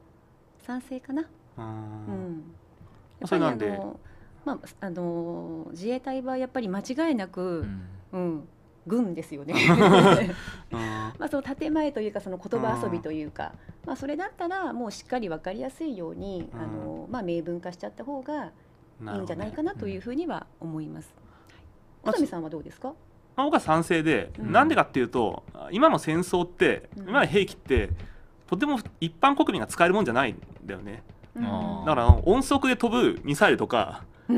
賛成かな。うん、やっぱりあのまあ、あの自衛隊はやっぱり間違いなく、うん、うん、軍ですよね まあその建前というかその言葉遊びというか、まあ、それだったらもうしっかり分かりやすいように、あのまあ、明文化しちゃった方がいいんじゃないかなというふうには思います。宇、ね、うん、さんはどうですかまあ、僕は賛成で、な、うんでかっていうと今の戦争って、うん、今の兵器ってとても一般国民が使えるもんじゃないんだよね。だから音速で飛ぶミサイルとか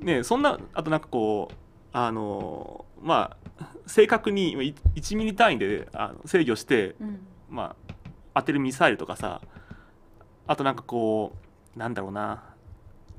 ね、そんなあとなんかこうあのまあ、正確に1ミリ単位であの制御して、うん、まあ、当てるミサイルとかさあとなんかこうなんだろうな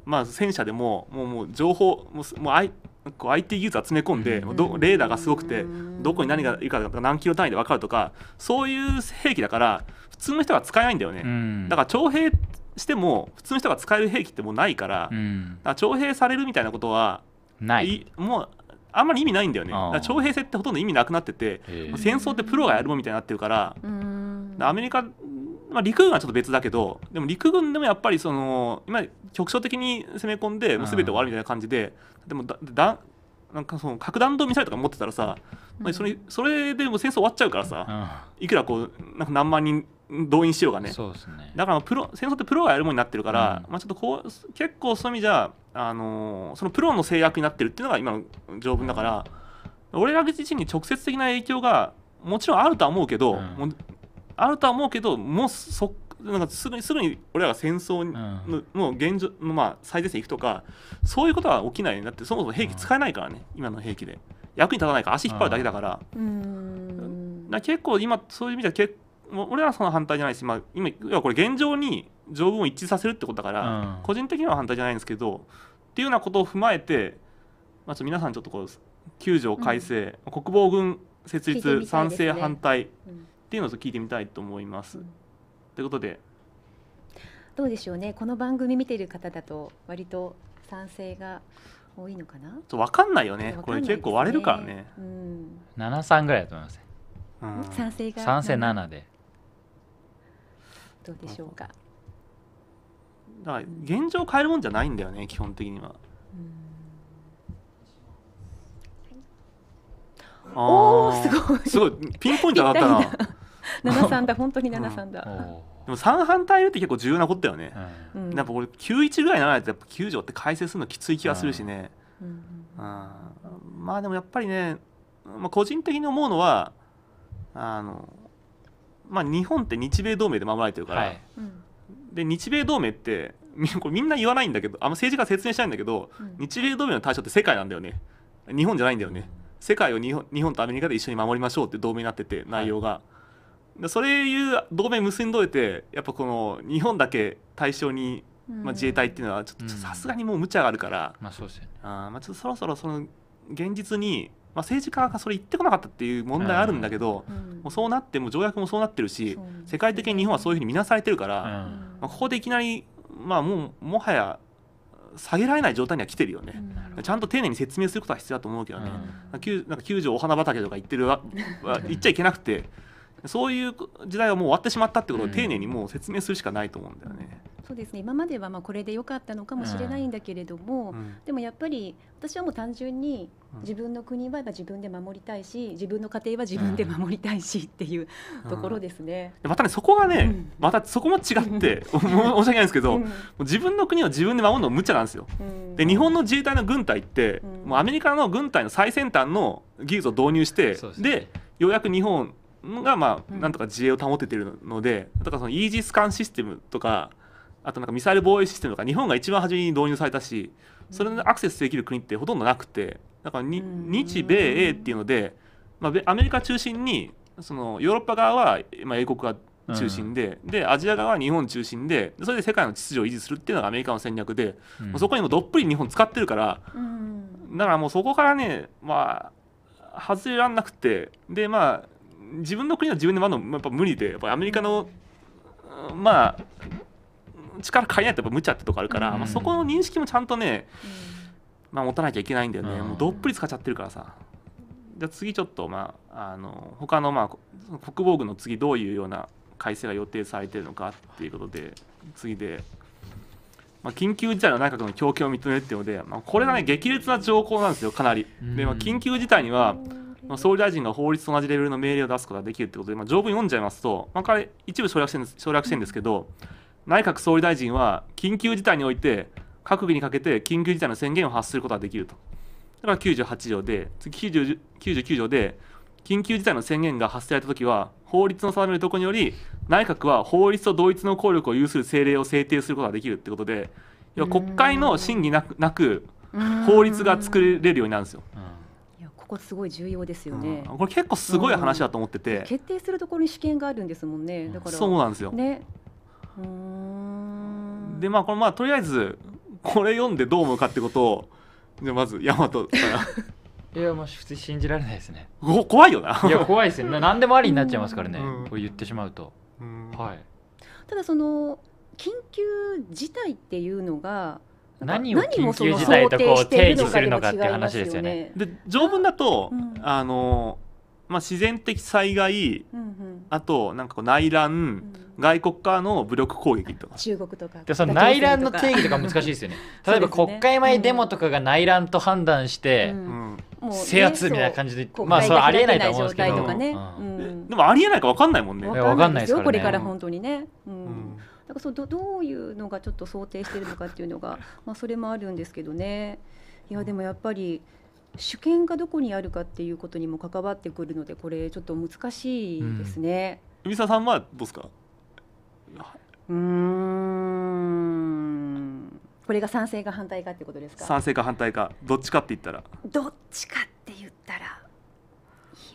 まあ、戦車でももうもう情報もうもう I こう IT 技術集め込んで、うん、どレーダーがすごくてどこに何がいるか何キロ単位で分かるとかそういう兵器だから普通の人が使えないんだよね、うん、だから徴兵しても普通の人が使える兵器ってもうないからうん、から徴兵されるみたいなことはないもうあんまり意味ないんだよね徴兵制ってほとんど意味なくなってて戦争ってプロがやるもんみたいになってるからアメリカまあ、陸軍はちょっと別だけどでも陸軍でもやっぱりその今局所的に攻め込んでもう全て終わるみたいな感じで、でもだだなんかその核弾道ミサイルとか持ってたらさ、まあ、それそれでも戦争終わっちゃうからさ、うん、いくらこうなんか何万人動員しようがね、ね、だからプロ戦争ってプロがやるものになってるから、うん、まあ、ちょっとこう結構そういう意味じゃあのそのプロの制約になってるっていうのが今の条文だから、俺ら自身に直接的な影響がもちろんあるとは思うけど、うん、あるとは思うけどもうそなんかすぐにすぐに俺らが戦争の,、の現状のまあ最前線行くとかそういうことは起きないだってそもそも兵器使えないからね、今の兵器で役に立たないから足引っ張るだけだから,、だ結構今そういう意味では俺らはその反対じゃないし、まあ、今要はこれ現状に条文を一致させるってことだから、個人的には反対じゃないんですけどっていうようなことを踏まえて、まあ、ちょ皆さんちょっとこう9条改正、国防軍設立賛成反対っていうのを聞いてみたいと思います。ということでどうでしょうねこの番組見てる方だと割と賛成が多いのかなちょ分かんないよねこれ結構割れるからね、うん、73ぐらいだと思います、うん、賛成が賛成7でどうでしょうかだから現状を変えるもんじゃないんだよね基本的には。おおすごいすごいピンポイントがったな。七三だ本当に七三だ。でも三反対いるって結構重要なことだよね。うん、やっぱ俺九一ぐらいにならないとやっぱ九条って改正するのきつい気がするしね。うん、あまあでもやっぱりね、まあ個人的に思うのはあのまあ日本って日米同盟で守られてるから、はい、で日米同盟ってこれみんな言わないんだけどあんま政治家説明しないんだけど、うん、日米同盟の対象って世界なんだよね日本じゃないんだよね世界を日本日本とアメリカで一緒に守りましょうって同盟になってて内容が、はい、それいう同盟結んどいてやっぱこの日本だけ対象に、まあ、自衛隊っていうのはちょっとさすがにもう無茶があるから、うん、まあそうですねあまあ、ちょっとそろそろその現実にまあ、政治家がそれ言ってこなかったっていう問題あるんだけど、うん、もうそうなっても条約もそうなってるし、ね、世界的に日本はそういうふうに見なされてるから、うん、まあ、ここでいきなり、まあ、もうもはや下げられない状態には来てるよね、ちゃんと丁寧に説明することは必要だと思うけどね、うん、なんか9条お花畑とか言ってるわ 言っちゃいけなくてそういう時代はもう終わってしまったってことを丁寧にもう説明するしかないと思うんだよね。うん、そうですね今まではまあこれで良かったのかもしれないんだけれども、うん、でもやっぱり私はもう単純に自分の国は自分で守りたいし自分の家庭は自分で守りたいし っていうところですね、うん、またねそこがね、またそこも違って 申し訳ないんですけど、自分の国を自分で守るの無茶なんですよ。で日本の自衛隊の軍隊って、もうアメリカの軍隊の最先端の技術を導入して、でようやく日本がまあなんとか自衛を保ててるので、うん、だからそのイージス艦システムとかあとなんかミサイル防衛システムとか日本が一番初めに導入されたしそれでアクセスできる国ってほとんどなくてだからに日米英っていうので、まあ、アメリカ中心にそのヨーロッパ側は、まあ、英国が中心でうん、でアジア側は日本中心でそれで世界の秩序を維持するっていうのがアメリカの戦略で、うん、そこにもどっぷり日本使ってるから、うん、だからもうそこからねまあ外れらんなくてでまあ自分の国の自分でまあのやっぱ無理でやっぱアメリカの、まあ力借りないとやっぱ無茶ってとこあるから、まあ、そこの認識もちゃんとね、まあ、持たなきゃいけないんだよね、もうどっぷり使っちゃってるからさ。じゃ次ちょっとまああの他のまあ国防軍の次どういうような改正が予定されてるのかっていうことで次で、まあ、緊急事態の内閣の供給を認めるっていうので、まあ、これがね激烈な条項なんですよかなり。で、まあ、緊急事態には、総理大臣が法律と同じレベルの命令を出すことができるということで、まあ、条文読んじゃいますと、まあ、れ一部省略してるんです省略してんですけど、内閣総理大臣は緊急事態において、閣議にかけて緊急事態の宣言を発することができると。だから98条で、次99条で、緊急事態の宣言が発せられたときは、法律の定めるところにより、内閣は法律と同一の効力を有する政令を制定することができるということで、要は国会の審議なく、法律が作れるようになるんですよ。こすごい重要ですよね、うん、これ結構すごい話だと思ってて、うん、決定するところに試験があるんですもんねだからそうなんですよ、ね、でまあこれまあとりあえずこれ読んでどう思うかってことをじゃまず大和からいやもう普通信じられないですね怖いよないや怖いですよね何 でもありになっちゃいますからね、うん、こ言ってしまうと、はいただその緊急事態っていうのが何を緊急事態とこう定義するのかっていう話ですよね。で条文だと、あのまあ、自然的災害、あとなんかこう内乱、外国側の武力攻撃とか中国とかでその内乱の定義とか難しいですよね 例えば国会前デモとかが内乱と判断して、制圧みたいな感じで、まあそれありえないと思うんですけど、でもありえないか分かんないもんね分かんないですかこれから本当にね、うんなんかそうどどういうのがちょっと想定してるのかっていうのが、まあ、それもあるんですけどね。いやでもやっぱり主権がどこにあるかっていうことにも関わってくるのでこれちょっと難しいですね。海、う、沢、さんはどうですかうんこれが賛成か反対かってことですか賛成か反対かどっちかって言ったらどっちかって言ったらい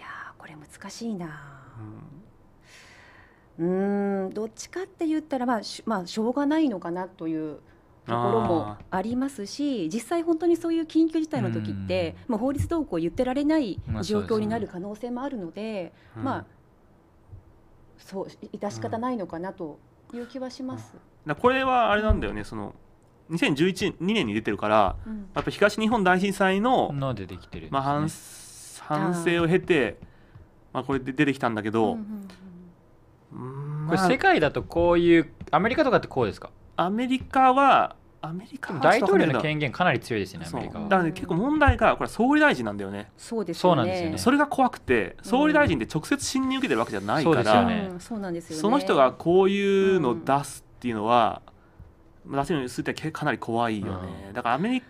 やこれ難しいな、うんうんどっちかって言ったら、まあ、まあしょうがないのかなというところもありますし実際本当にそういう緊急事態の時って、うん、法律動向言ってられない状況になる可能性もあるので、まあ、ねうんそう致し方ないのかなという気はします。うん、これはあれなんだよねその2011年に出てるから、やっぱ東日本大震災の、ね、まあ、反省を経てまあ、これで出てきたんだけど、うんうんこれ世界だとこういうアメリカとかってこうですかアメリカはアメリカ大統領の権限かなり強いですよねアメリカはだから、ね、結構問題がこれ総理大臣なんだよねそうです、ね、そなんですよねそれが怖くて総理大臣って直接侵入受けてるわけじゃないから、その人がこういうのを出すっていうのは、うん、出せるようにするってかなり怖いよね、うん、だからアメリカ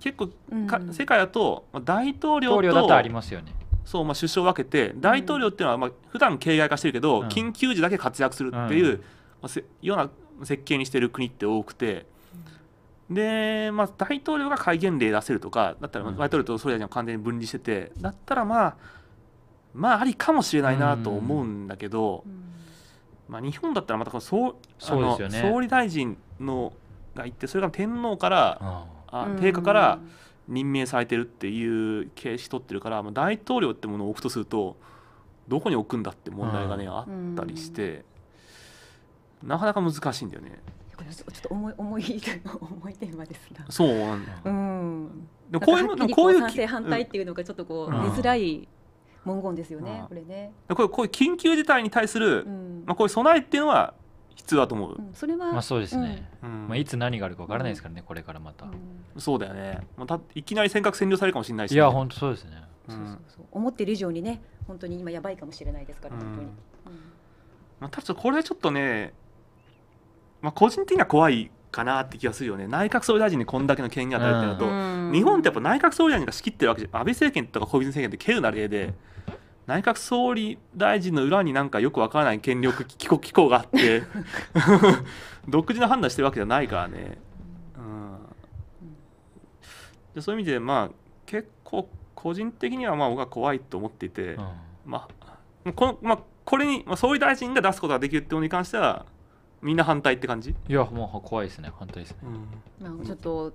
結構か、世界だと大統領だとありますよねそうまあ、首相を分けて大統領っていうのはまあ普段形骸化してるけど、うん、緊急時だけ活躍するっていう、うん、まあ、ような設計にしてる国って多くてで、まあ、大統領が戒厳令出せるとかだったら大統領と総理大臣は完全に分離しててだったらまあまあありかもしれないなと思うんだけど、まあ、日本だったらまたこの総ね、総理大臣のが行ってそれが天皇からあ定下から、任命されてるっていう形式取ってるから、まあ、大統領ってものを置くとするとどこに置くんだって問題がね、うん、あったりして、なかなか難しいんだよね。ちょっと重い重い重いテーマですが。そううん。でこういうこういう賛成反対っていうのがちょっとこう出づらい文言ですよね。これね。これこういう緊急事態に対する、まあこういう備えっていうのは必要だと思う、それはまあそうですね、まあ、いつ何があるかわからないですからね、これからまた、そうだよね、まあ、たいきなり尖閣占領されるかもしれないし、ね、いや本当そうですね、そうそうそう思ってる以上にね本当に今やばいかもしれないですから、本当に、まあ、ただこれはちょっとね、まあ、個人的には怖いかなって気がするよね内閣総理大臣にこんだけの権限与えてると、日本ってやっぱ内閣総理大臣が仕切ってるわけじゃ安倍政権とか小泉政権って稀な例で内閣総理大臣の裏になんかよくわからない権力機構機構があって 独自の判断してるわけじゃないからね、うん、そういう意味でまあ結構個人的にはまあ僕は怖いと思っていて、うん、まあこのまあ、これに、まあ、総理大臣が出すことができるってことに関してはみんな反対って感じいやもう怖いですね反対ですね、うん、まあ、ちょっと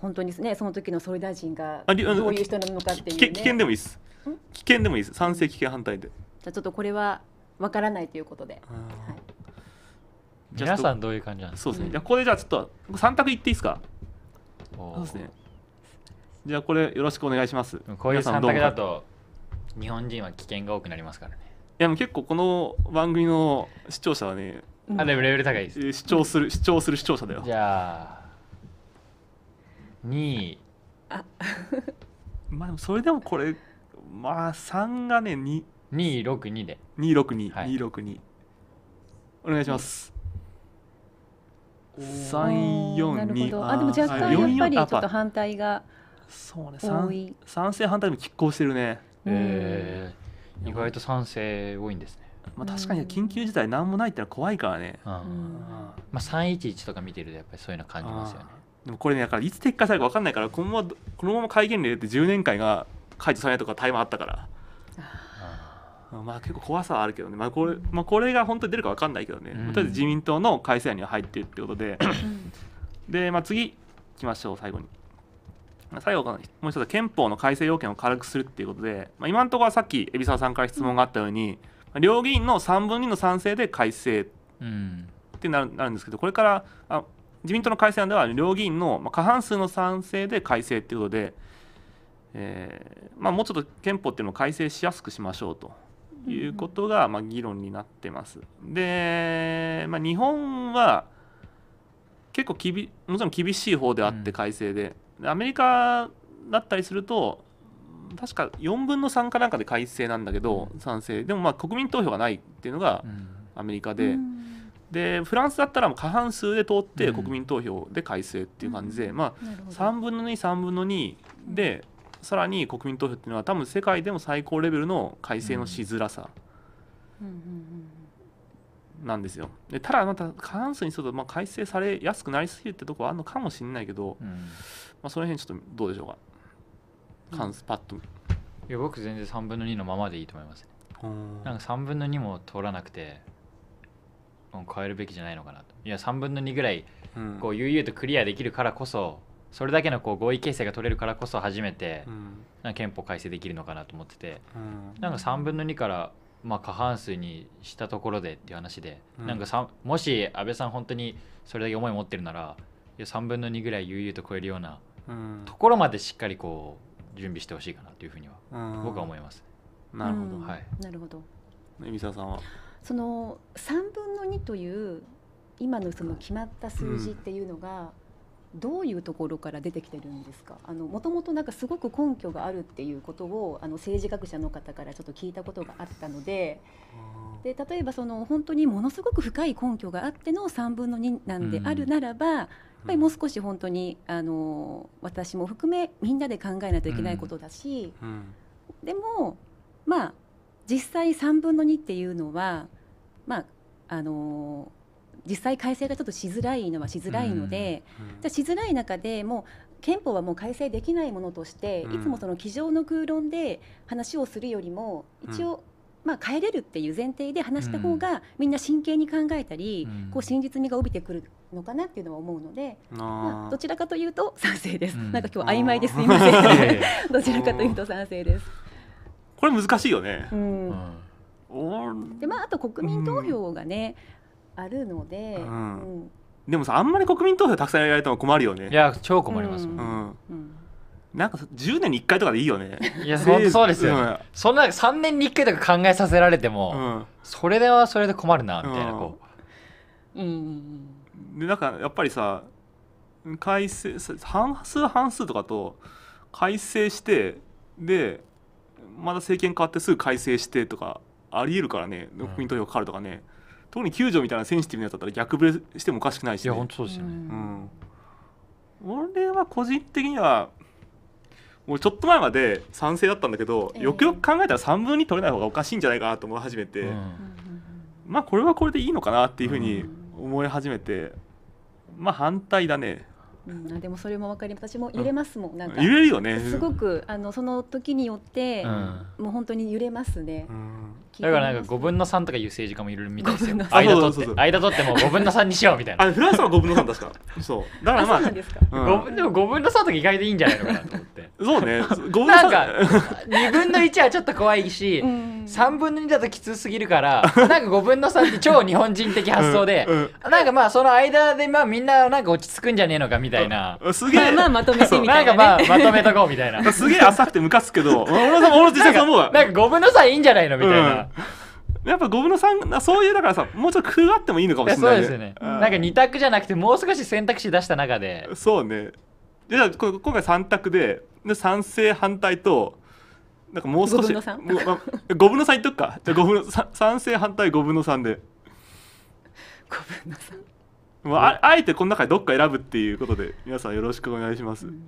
本当にねその時の総理大臣がどういう人なのかっていう、ね、危険でもいいです危険でもいいです賛成危険反対でじゃあちょっとこれはわからないということで、はい、皆さんどういう感じなんですかそうですね、じゃあこれじゃあちょっと3択いっていいですかそうですねじゃあこれよろしくお願いしますこういう3択だと日本人は危険が多くなりますからねいやもう結構この番組の視聴者はね、あでもレベル高いです視聴する視聴する視聴者だよじゃあ2位あ まあでもそれでもこれまあ3がね2 262で262、はい262お願いします、三4 2四二あでも若干やっぱりちょっと反対がそうね賛成反対でも拮抗してるね、うえ意外と賛成多いんですね、まあ、確かに緊急事態何もないってのは怖いからね、うんまあ、311とか見てるとやっぱりそういうの感じますよねでもこれねだからいつ撤回されるか分かんないからこのままこのまま戒厳令って10年間が解除されないとかタイあったから。まあ結構怖さはあるけどね、まあこれまあ、これが本当に出るか分かんないけどね、うん、とりあえず自民党の改正案には入ってるってことで、で、まあ、次、いきましょう、最後に。最後、もう一つ、憲法の改正要件を軽くするっていうことで、まあ、今のところはさっき、海老沢さんから質問があったように、うん、両議員の3分の2の賛成で改正ってなる,、ん、ですけど、これからあ自民党の改正案では、両議員の過半数の賛成で改正っていうことで、えー、まあ、もうちょっと憲法っていうのを改正しやすくしましょうということが、まあ、議論になってます。で、まあ、日本は結構きびもちろん厳しい方であって改正で、うん、アメリカだったりすると確か4分の3かなんかで改正なんだけど、うん、賛成でもまあ国民投票がないっていうのがアメリカで、うん、でフランスだったら過半数で通って国民投票で改正っていう感じで、まあ、3分の23分の2でさらに国民投票っていうのは多分世界でも最高レベルの改正のしづらさなんですよ。でただまた過半数にするとまあ改正されやすくなりすぎるってとこはあるのかもしれないけど、うん、まあ、その辺ちょっとどうでしょうか、うん、パッといや僕全然3分の2のままでいいと思います、ね、なんか3分の2も通らなくて変えるべきじゃないのかなといや3分の2ぐらいこう悠々とクリアできるからこそ、それだけのこう合意形成が取れるからこそ初めて、うん、憲法改正できるのかなと思ってて、うん、なんか3分の2からまあ過半数にしたところでっていう話で、うん、なんかもし安倍さん本当にそれだけ思い持ってるならいや3分の2ぐらい悠々と超えるようなところまでしっかりこう準備してほしいかなというふうには僕は思います。なるほど、はい、なるほどさんはその分の2という今のその決まった数字っていうのが、うんどういうところから出てきてるんですかあのもともとなんかすごく根拠があるっていうことをあの政治学者の方からちょっと聞いたことがあったのでで例えばその本当にものすごく深い根拠があっての3分の2なんであるならば、うん、やっぱりもう少し本当にあの私も含めみんなで考えないといけないことだし、うんうん、でもまあ実際3分の2っていうのはまああの実際改正がちょっとしづらいのはしづらいので、じゃしづらい中でもう憲法はもう改正できないものとして、いつもその机上の空論で話をするよりも一応、まあ、変えれるっていう前提で話した方がみんな真剣に考えたり、こう真実味が帯びてくるのかなっていうのは思うので、まあ、どちらかというと賛成です、なんか今日曖昧ですいません どちらかというと賛成ですこれ難しいよね、うんでまあ、あと国民投票がね、あるので、うん、うん、でもさあんまり国民投票たくさんやられても困るよねいや超困ります、ん、なんか10年に1回とかでいいよね。いや、そそうですよ、うん、そんな3年に1回とか考えさせられても、うん、それではそれで困るな、みたいな、こう。うん。で、なんかやっぱりさ、改正、半数半数とかと、改正して、で、まだ政権変わってすぐ改正してとか、ありえるからね、国民投票かかるとかね。うん特に救助みたいなセンシティブなやつだったら逆ブレしてもおかしくないし、ね、いや本当そうですよね、うん、俺は個人的には俺ちょっと前まで賛成だったんだけど、よくよく考えたら3分に取れない方がおかしいんじゃないかなと思い始めて、うん、まあこれはこれでいいのかなっていうふうに思い始めて、まあ反対だねうん、あでもそれもわかり私も揺れますもん、なんか揺れるよねすごくあのその時によって、うん、もう本当に揺れますね、うん、だからなんか5分の3とかいう政治家もいるみたいですよ間取って間取っても5分の3にしようみたいなあフランスは5分の3すかそうだからまああで分でも5分の3とか意外でいいんじゃないのかなと思ってそうね5分の3なんか2分の1はちょっと怖いし、うん3分の2だときつすぎるからなんか5分の3って超日本人的発想で、なんかまあその間でまあみんななんか落ち着くんじゃねえのかみたいな、すげえまあまとめてみたいな、なんかまあまとめとこうみたいなすげえ浅くてムカつくけど俺の俺の実際思うわなんか5分の3いいんじゃないのみたいな、やっぱ5分の3そういうだからさもうちょっと工夫あってもいいのかもしれない、ね、そうですよね、なんか2択じゃなくてもう少し選択肢出した中でそうねじゃあ今回3択でで賛成反対となんかもう少し5分の 3?、ま、5分の3いっとくかじゃ分の賛成反対5分の3で5分の3あ、ああえてこの中でどっか選ぶっていうことで皆さんよろしくお願いします、うん、い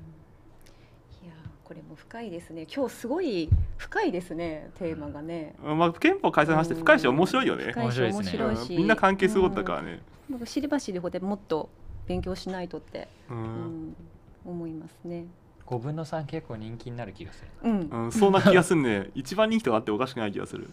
やこれも深いですね今日すごい深いですねテーマがね、まあ、憲法改正の話って深いし面白いよね面白いし、ねうん、みんな関係すごったからね、うん、知りばしりほでもっと勉強しないとって、うん思いますね5分の3結構人気になる気がするうん、うん、そんな気がすんね一番人気とかあっておかしくない気がする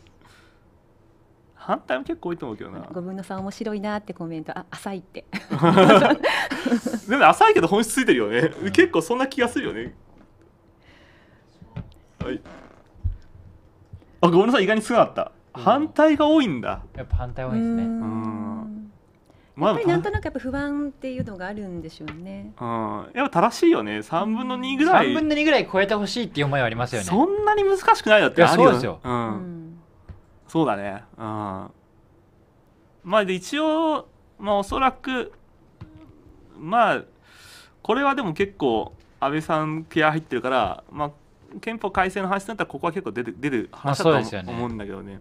反対も結構多いと思うけどな5分の3面白いなってコメントあ浅いって でも浅いけど本質ついてるよね、うん結構そんな気がするよねはいあごめんなさい意外に少なかった、うん反対が多いんだやっぱ反対多いですねうんまあ、やっぱりなんとなくやっぱ不安っていうのがあるんでしょうね。うん、やっぱ正しいよね。三分の二ぐらい。三分の二ぐらい超えてほしいっていう思いはありますよね。そんなに難しくないだってあるよ。そうですよ。うん。うん、そうだね。うん。まあで一応まあおそらくまあこれはでも結構安倍さんピア入ってるから、まあ憲法改正の話だったらここは結構出て出る話だと思,、うんだけどね。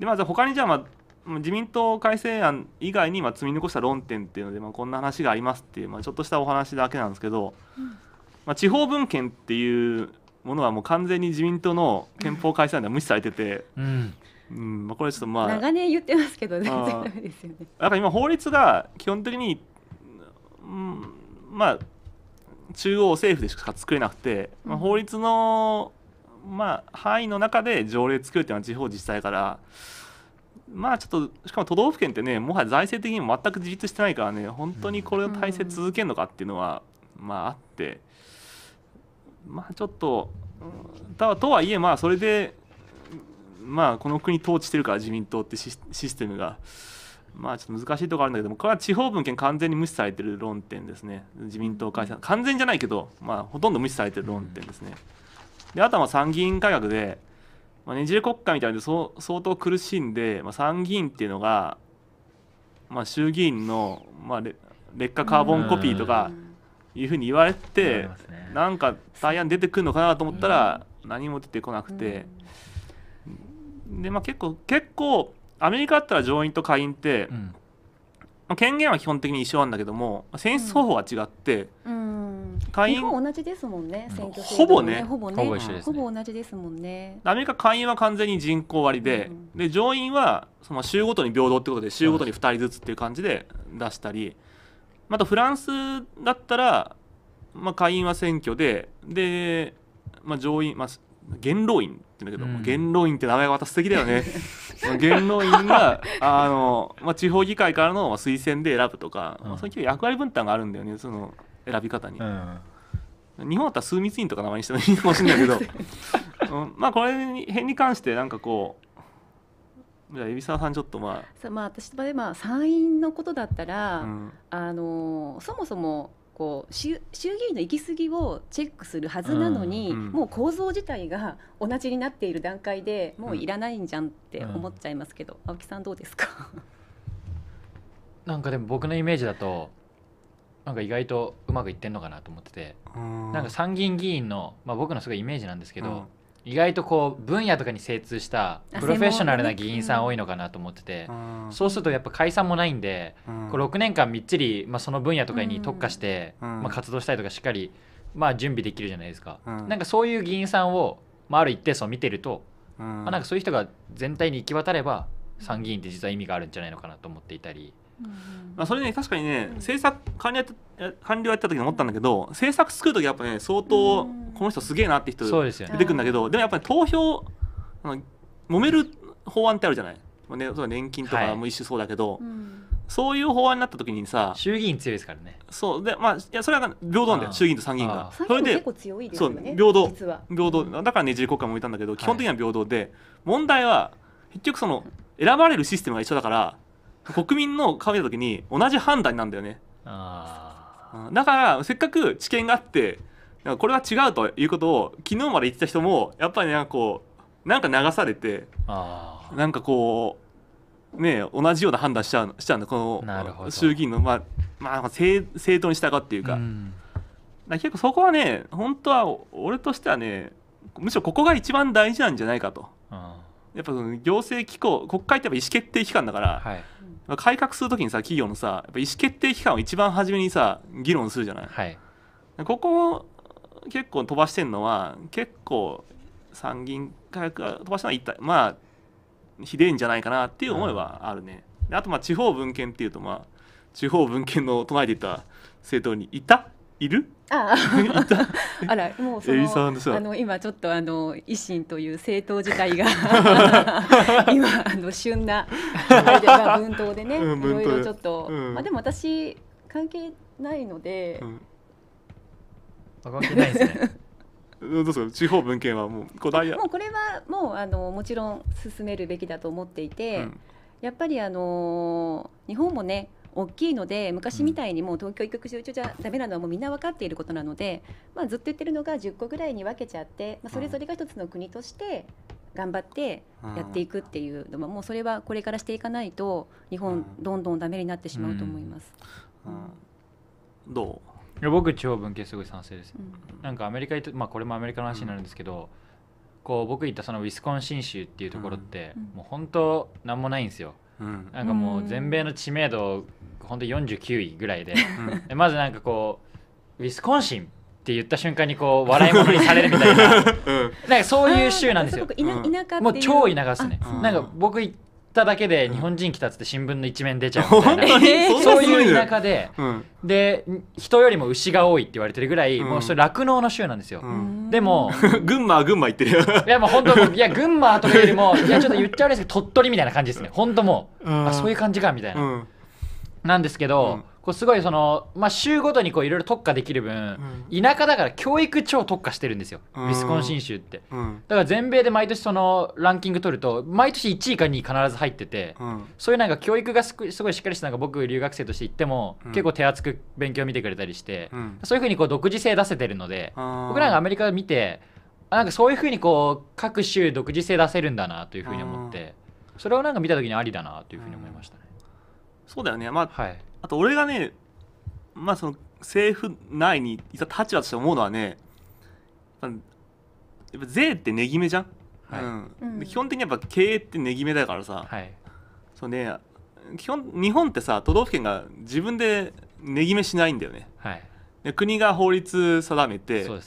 でまず、あ、他にじゃあまあ自民党改正案以外に積み残した論点っていうので、まあ、こんな話がありますっていう、まあ、ちょっとしたお話だけなんですけど、うん、まあ、地方分権っていうものはもう完全に自民党の憲法改正案では無視されてて、うん、うん、まあ、これちょっとまあ長年言ってますけど全然ダメですよね。だから今法律が基本的に、うん、まあ中央政府でしか作れなくて、まあ、法律の、まあ、範囲の中で条例作るっていうのは地方自治体から。まあちょっとしかも都道府県ってねもはや財政的にも全く自立してないからね本当にこれを体制続けるのかっていうのは、まああってまあちょっとたとはいえまあそれでまあこの国統治してるから自民党ってシステムが。まあちょっと難しいところあるんだけどもこれは地方分権完全に無視されてる論点ですね自民党解散完全じゃないけどまあほとんど無視されてる論点ですねであとはまあ参議院改革でまあ、ねじれ国会みたいなので相当苦しんで、まあ、参議院っていうのが、まあ、衆議院の、まあ、劣化カーボンコピーとかいうふうに言われて、ね、なんか対案出てくるのかなと思ったら何も出てこなくて、でまあ結構結構アメリカだったら上院と下院って、うん権限は基本的に一緒なんだけども選出方法は違って、うん、会員同じですもんね、ね、ほぼねほぼね、ね、ほぼ同じですもんねアメリカ会員は完全に人口割で、うん、で上院はその州ごとに平等ってことで州ごとに2人ずつっていう感じで出したりまたフランスだったら、まあ、会員は選挙でで、まあ、上院、まあ、元老院って言うんだけど、うん、元老院って名前がまた素敵だよね 元老院があの、まあ、地方議会からの推薦で選ぶとか、うん、まあ、そういう役割分担があるんだよねその選び方に、うん、日本だったら枢密院とか名前にしてもいいかもしれないけど、うん、まあこれに辺に関してなんかこうじゃあ海老沢さんちょっとまあ、まあ、私の場合参院のことだったら、あのそもそもこう衆議院の行き過ぎをチェックするはずなのに、うんもう構造自体が同じになっている段階でもういらないんじゃんって思っちゃいますけど、うん、青木さんどうですかなんかでも僕のイメージだとなんか意外とうまくいってんのかなと思っててなんか参議院議員の、まあ、僕のすごいイメージなんですけど、意外とこう分野とかに精通したプロフェッショナルな議員さん多いのかなと思ってて、そうするとやっぱ解散もないんで、こう6年間みっちり、まあ、その分野とかに特化して、まあ、活動したりとかしっかり、まあ、準備できるじゃないですか、なんかそういう議員さんを、まあ、ある一定数見てると、まあ、なんかそういう人が全体に行き渡れば参議院って実は意味があるんじゃないのかなと思っていたり。まあ、それね確かにね制作完了完了やった時に思ったんだけど制作作る時やっぱね相当この人すげえなって人出てくるんだけどでもやっぱり投票あの揉める法案ってあるじゃない、まあね、そ年金とかも一種そうだけど、はいうん、そういう法案になった時にさ衆議院強いですからねそうでまあいやそれは平等なんだよ衆議院と参議院がそれで、ね、そう平等平等だからねじり国会もいたんだけど基本的には平等で、はい、問題は結局その選ばれるシステムが一緒だから国民の顔見た時に同じ判断なんだよねあだからせっかく知見があってなんかこれは違うということを昨日まで言ってた人もやっぱりなんかこうなんか流されてあなんかこうね同じような判断しちゃうしちゃうんだこの衆議院のまあまあ政政党に従っていうか,、うん、か結構そこはね本当は俺としてはねむしろここが一番大事なんじゃないかと。やっぱ行政機構国会ってやっぱ意思決定機関だから、はい、改革するときにさ企業のさやっぱ意思決定機関を一番初めにさ議論するじゃない、はい、ここ結構飛ばしてるのは結構参議院改革飛ばしたのは一体まあひでえんじゃないかなっていう思いはあるね、うん、あとまあ地方分権っていうとまあ地方分権の唱えていた政党にいたいるああ あらもうそのあの今ちょっとあの維新という政党自体が 今あの旬な文頭でね、いろいろちょっと、うん、まあでも私関係ないので、うん、関係ないですねどうですか地方文献はもうこだやもうこれはもうあのもちろん進めるべきだと思っていて、うん、やっぱりあの日本もね大きいので昔みたいにもう東京一極集中じゃダメなのはもうみんな分かっていることなので、まあ、ずっと言ってるのが10個ぐらいに分けちゃって、まあ、それぞれが一つの国として頑張ってやっていくっていうのももうそれはこれからしていかないと日本どんどんダメになってしまうと思います。どういや僕地文系すごい賛成です、うん、なんかアメリカまあ、これもアメリカの話になるんですけど、こう僕行ったそのウィスコンシン州っていうところって、もう本当なんもないんですよ、うん、なんかもう全米の知名度本当49位ぐらいで、うん、まずなんかこうウィスコンシンって言った瞬間にこう笑い物にされるみたいなうん、なんかそういう州なんですよ。もう超田舎ですね。なんか僕行っただけで日本人来たっつって新聞の一面出ちゃうみたいな、そういう田舎で、うん、で人よりも牛が多いって言われてるぐらい、もうそれ酪農の州なんですよ。でも群馬群馬行ってるよ。いやもう本当いや群馬とかよりもいやちょっと言っちゃうんですけど鳥取みたいな感じですね。本当もう、あそういう感じかみたいな。なんですけど、こうすごいその、まあ、州ごとにいろいろ特化できる分、田舎だから教育超特化してるんですよウィスコンシン州って、だから全米で毎年そのランキング取ると毎年1位か2位必ず入ってて、そういうなんか教育がすごいしっかりしてなんか僕留学生として行っても、結構手厚く勉強見てくれたりして、そういうふうにこう独自性出せてるので僕らがアメリカ見てなんかそういうふうにこう各州独自性出せるんだなというふうに思って、それをなんか見た時にありだなというふうに思いましたね。そうだよねまあ、はい、あと俺がねまあその政府内にいた立場として思うのはねやっぱ税って値決めじゃん、はいうん、基本的にやっぱ経営って値決めだからさ、はい、そうね基本日本ってさ都道府県が自分で値決めしないんだよね、はい、で国が法律定めてそ、ね,、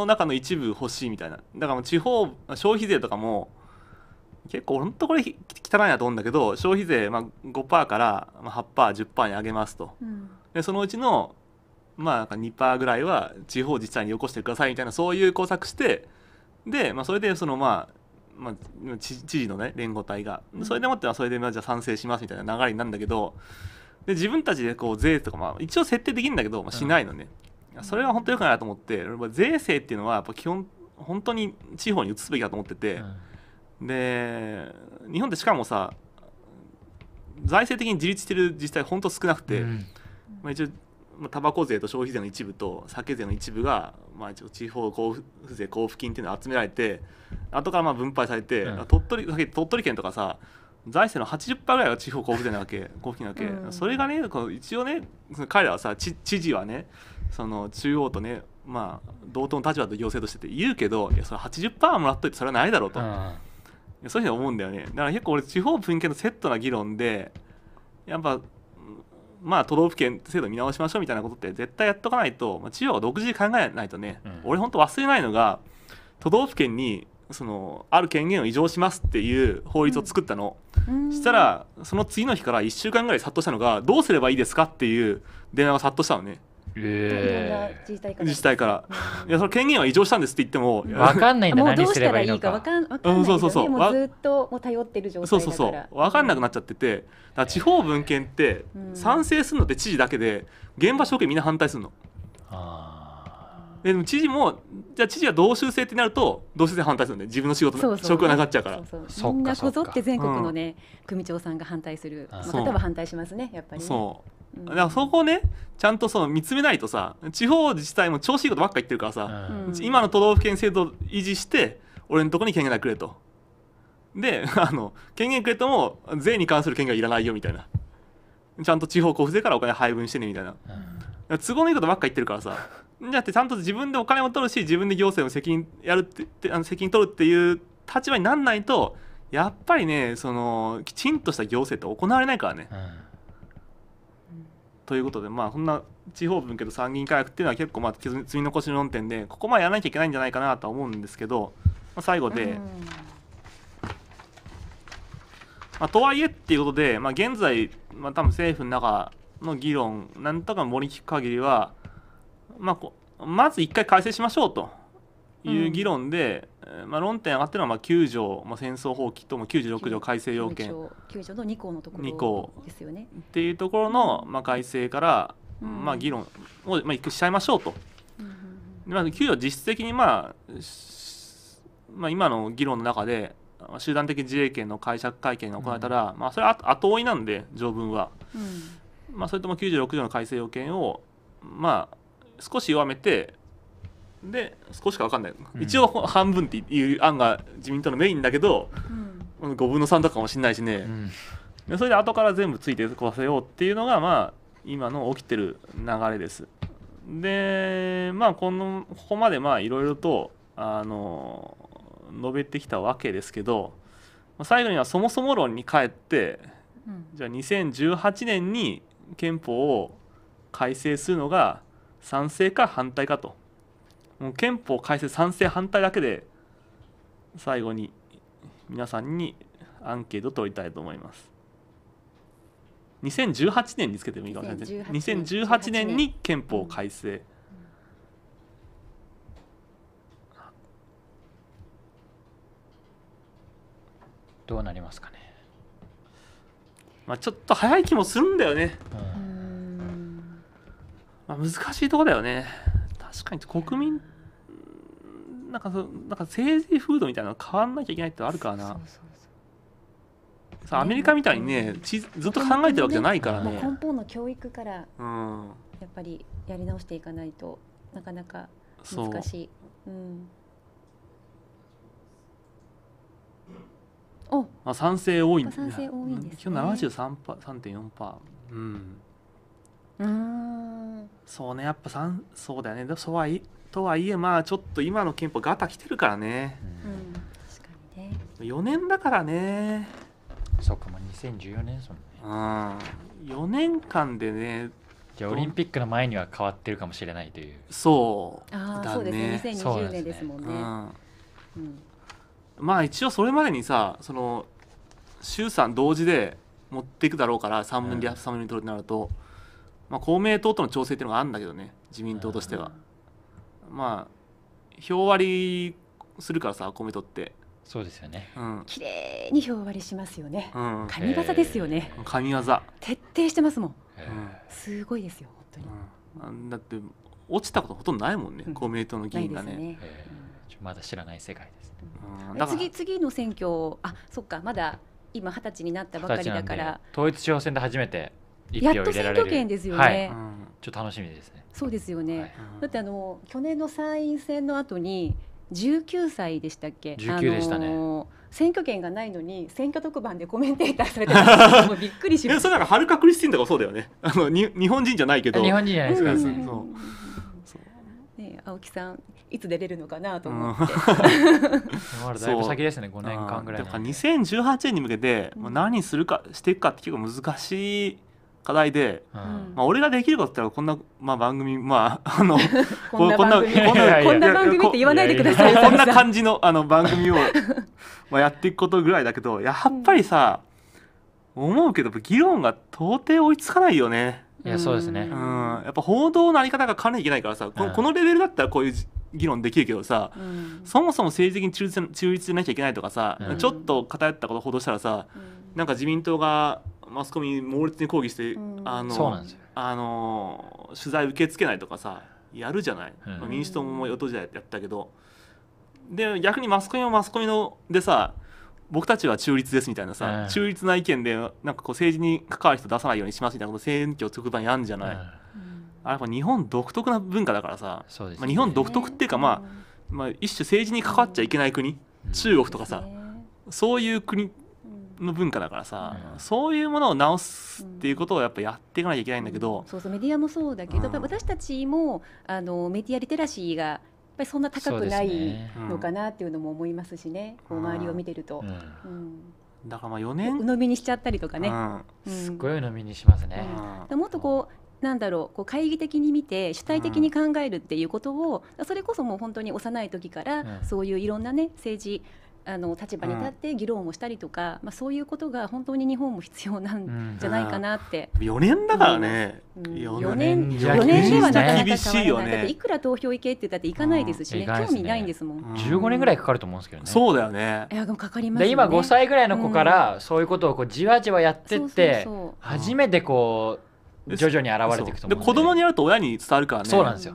の中の一部欲しいみたいなだから地方消費税とかも結構本当これ汚いなと思うんだけど消費税まあ5%から8%、10%に上げますと、うん、でそのうちのまあなんか2%ぐらいは地方自治体によこしてくださいみたいなそういう工作してで、まあ、それでそのまあまあ、知事のね連合体がそれでもってはそれでじゃ賛成しますみたいな流れになるんだけどで自分たちでこう税とかまあ一応設定できるんだけど、まあ、しないのね、うん、それは本当よくないなと思って税制っていうのはやっぱ基本本当に地方に移すべきだと思ってて、うで日本ってしかもさ財政的に自立してる自治体ほんと少なくて、うん、まあ、一応タバコ税と消費税の一部と酒税の一部が、まあ、一応地方交付税交付金っていうのを集められて後からまあ分配されて、うん、鳥取鳥取県とかさ財政の80%ぐらいが地方交付税なわけ 交付金なわけ、うん、それがねこの一応ね彼らはさ知事はねその中央とねまあ同等の立場と行政としてて言うけどいやそれ80%はもらっといてそれはないだろうと。うんそういうふうに思うんだよねだから結構俺地方分権のセットな議論でやっぱまあ都道府県制度見直しましょうみたいなことって絶対やっとかないと、まあ、地方は独自で考えないとね、うん、俺ほんと忘れないのが都道府県にそのある権限を移譲しますっていう法律を作ったの、うん、したらその次の日から1週間ぐらい殺到したのがどうすればいいですかっていう電話が殺到したのねえー、自治体から自治体から、いやその権限は異常したんですって言っても分かんないんだもうどうしたらいいか分かん分かんない、ねうん、そうそうそうずっともう頼ってる状態そ分かんなくなっちゃってて地方分権って賛成するのって知事だけで現場証券みんな反対するの。ででも知事もじゃあ知事は同州制ってなると同州制反対するんで自分の仕事の職がなっちゃうからみんなこぞって全国のね、うん、組長さんが反対する、まあ、方は反対しますねやっぱり、ね、そううん、だからそこをねちゃんとその見つめないとさ地方自治体も調子いいことばっか言ってるからさ、うん、今の都道府県制度維持して俺のとこに権限がくれとで あの権限くれとも税に関する権限はいらないよみたいなちゃんと地方交付税からお金配分してねみたいな、うん、都合のいいことばっか言ってるからさじゃってちゃんと自分でお金も取るし自分で行政も責任やるってあの責任取るっていう立場になんないとやっぱりねそのきちんとした行政って行われないからね。うんということで、まあ、そんな地方分けど参議院改革っていうのは結構、まあ、積み残しの論点でここまでやらなきゃいけないんじゃないかなとは思うんですけど、まあ、最後で、まあ、とはいえっていうことで、まあ、現在、まあ、多分政府の中の議論なんとか盛り聞く限りは、まあ、まず一回改正しましょうと。いう議論で、うん、まあ、論点上がってるのはまあ9条、まあ、戦争放棄とも96条改正要件9条の2項のところですよね。っていうところの、まあ、改正から、まあ、議論を、まあ、しちゃいましょうと。まあ、9条実質的に、まあ、まあ今の議論の中で集団的自衛権の解釈会見が行われたら、うん、まあ、それは後追いなんで条文は、うん、まあ、それとも96条の改正要件を、まあ、少し弱めてで少しか分かんない、うん、一応半分っていう案が自民党のメインだけど、うん、5分の3とかもしんないしね、うん、それで後から全部ついてこせようっていうのがまあ今の起きてる流れです。でまあこのここまでまあいろいろとあの述べてきたわけですけど最後にはそもそも論に帰って、うん、じゃあ2018年に憲法を改正するのが賛成か反対かと。もう憲法改正賛成反対だけで最後に皆さんにアンケート取りたいと思います2018年につけてもいいかもしれない2018年に憲法改正、どうなりますかねまあちょっと早い気もするんだよね、うん、まあ難しいとこだよね確かに国民なんかそなんか政治風土みたいなの変わんなきゃいけないってあるからなそうそうそうアメリカみたいにねちずっと考えてるわけじゃないからねね、根本の教育からやっぱりやり直していかないとなかなか難しい。ううんおあ賛成多いんだ。賛成多いんです、ね。今日73パー3.4パー。うん。うん。そうね、やっぱそうだよね。そうはい、とはいえ、まあ、ちょっと今の憲法ガタ来てるからね。うん確かにね。4年だからね。そうかもう2014年そんねうん。4年間でね、じゃあオリンピックの前には変わってるかもしれないというそうああ、そうですね。2020年ですもんうね。ん。うん。まあ一応それまでにさその衆参同時で持っていくだろうから3分でや3分で取るとなると、まあ、公明党との調整っていうのがあるんだけどね自民党としては、まあ票割りするからさ公明党ってそうですよね、うん、綺麗に票割りしますよね、うん、神業ですよね神業徹底してますもん、すごいですよ本当に、うん、だって落ちたことほとんどないもんね、公明党の議員がねね、まだ知らない世界です、ね次次の選挙あそっかまだ今二十歳になったばかりだから統一地方選で初めてやっと選挙権ですよね、はい、ちょっと楽しみですねそうですよね、はい、だってあの去年の参院選の後に19歳でしたっけ19でしたね、あのー選挙権がないのに選挙特番でコメンテーターされた もびっくりしましたそれなんか春クリスティンとかそうだよね あのに日本人じゃないけど日本人じゃないですか、うん、そうね青木さんいつ出れるのかなと思って、うん、だいぶ先ですね五年間ぐらいだから2018年に向けて、もう何するかしていくかって結構難しい課題で、うん、まあ、俺ができることってこんな、まあ、番組まああの こんなこんな番組って言わないでくださいこんな感じのあの番組を まあやっていくことぐらいだけどやっぱりさ、うん、思うけど議論が到底追いつかないよね。いやそうですね、うん、やっぱ報道のあり方が変わらなきゃいけないからさ、ここのレベルだったらこういう議論できるけどさ、うん、そもそも政治的に中立中立でなきゃいけないとかさ、うん、ちょっと偏ったことを報道したらさ、うん、なんか自民党がマスコミ猛烈に抗議して、うん、あのあの取材受け付けないとかさやるじゃない、うん、民主党も与党時代やったけどで逆にマスコミもマスコミのでさ僕たちは中立ですみたいなさ、うん、中立な意見でなんかこう政治に関わる人出さないようにしますみたいなこと選挙直前やんじゃない、あれやっ日本独特な文化だからさ、ね、まあ、日本独特っていうか、まあ、まあ一種政治に関わっちゃいけない国、中国とかさ、そういう国の文化だからさ、うん、そういうものを直すっていうことをやっぱやっていかなきゃいけないんだけど、うん、そうそうメディアもそうだけど、うん、私たちもあのメディアリテラシーがやっぱりそんな高くないのかなっていうのも思いますしね、ね、こう周りを見てると、だからまあ4年鵜呑みにしちゃったりとかね、すごい鵜呑みにしますね、もっとこうなんだろうこう会議的に見て主体的に考えるっていうことを、うん、それこそもう本当に幼い時から、そういういろんなね政治あの立場に立って議論をしたりとか、まあ、そういうことが本当に日本も必要なんじゃないかなって、うん、年だからね、うん、年四年ではなかなか厳しいよ、ね、いくら投票行けって言ったって行かないですしね、ね、興味ないんですもん、十五年ぐらいかかると思うんですけどねそうだよねいやでもかかります、ね、今五歳ぐらいの子からそういうことをこうじわじわやってって初めてこう徐々に現れていくと思うで子供にやると親に伝わるからねそうなんですよ、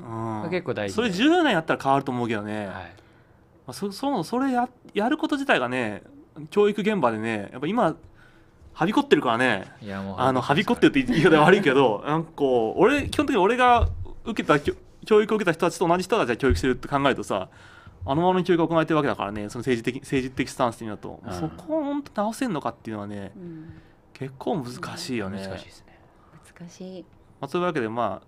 結構大事それ10年やったら変わると思うけどね、はいまあ、そそそれややること自体がね教育現場でねやっぱ今はびこってるからねあのはびこってるって言い方悪いけどなんか俺基本的に俺が受けた教育を受けた人たちと同じ人たちが教育してるって考えるとさあのままの教育が行われてるわけだからねその政治的政治的スタンスっていうのと、うん、そこを本当直せるのかっていうのはね、うん、結構難しいよね。難しいまあ、というわけでまあ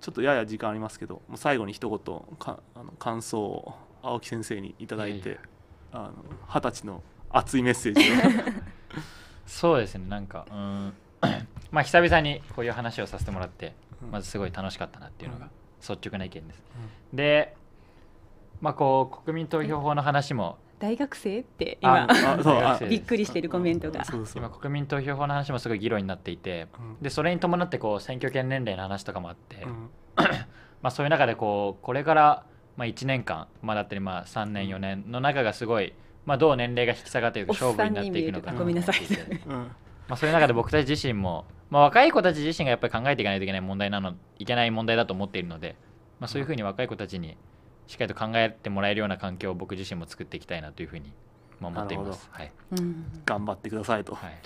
ちょっとやや時間ありますけどもう最後に一言かあの感想を。青木先生に頂いて、いあの二十歳の熱いメッセージを そうですねなんかうん まあ久々にこういう話をさせてもらって、まずすごい楽しかったなっていうのが率直な意見です、うん、でまあこう国民投票法の話も大学生って今 びっくりしてるコメントが今国民投票法の話もすごい議論になっていて、うん、でそれに伴ってこう選挙権年齢の話とかもあって、うん、まあそういう中でこうこれからまあ、1年間、まあ、だったりまあ3年4年の中がすごい、まあ、どう年齢が引き下がっていく勝負になっていくのかごめんなさい、まあ、そういう中で僕たち自身も、まあ、若い子たち自身がやっぱり考えていかないといけない問題なのいけない問題だと思っているので、まあ、そういうふうに若い子たちにしっかりと考えてもらえるような環境を僕自身も作っていきたいなというふうに思っています、はい、うん、頑張ってくださいと、はい、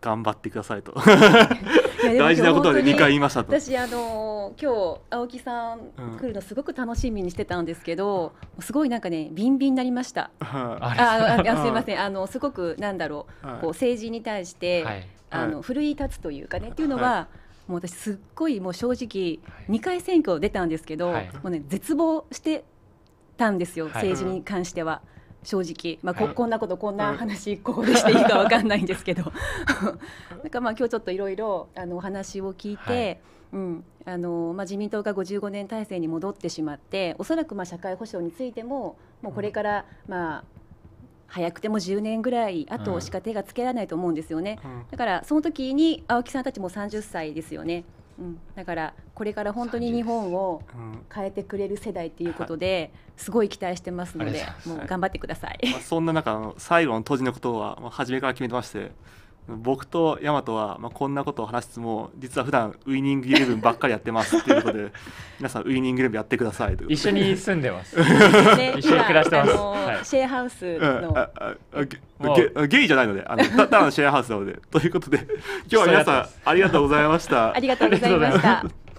頑張ってくださいと 大事なことで2回言いましたと私あの今日青木さん来るのすごく楽しみにしてたんですけど、うん、すごいなんかねビンビンになりました、あああすいませんあのすごくなんだろうはい、こう政治に対して、はい、あの奮い立つというかね、はい、っていうのは、もう私すっごいもう正直2回選挙出たんですけど、もうね絶望してたんですよ、政治に関しては。正直、まあ、はい、こんなことこんな話、ここでしていいか分かんないんですけどなんかまあ今日ちょっといろいろお話を聞いて、はいうんあのまあ、自民党が55年体制に戻ってしまっておそらくまあ社会保障についてももうこれから、まあ、早くても10年ぐらいあとしか手がつけられないと思うんですよね、うん、だからその時に青木さんたちも30歳ですよねだからこれから本当に日本を変えてくれる世代っていうことで、すごい期待してますので、もう頑張ってください。はい、まあ、そんな中最後の当時のことは初めから決めてまして僕と大和は、まあ、こんなことを話しつつも実は普段ウイニングイレブンばっかりやってますっていうことで 皆さんウイニングイレブンやってくださいと一緒に住んでますね、一緒に暮らしてます、はい、シェアハウスの、ゲイじゃないのであの ただのシェアハウスなのでということで今日は皆さんありがとうございましたありがとうございました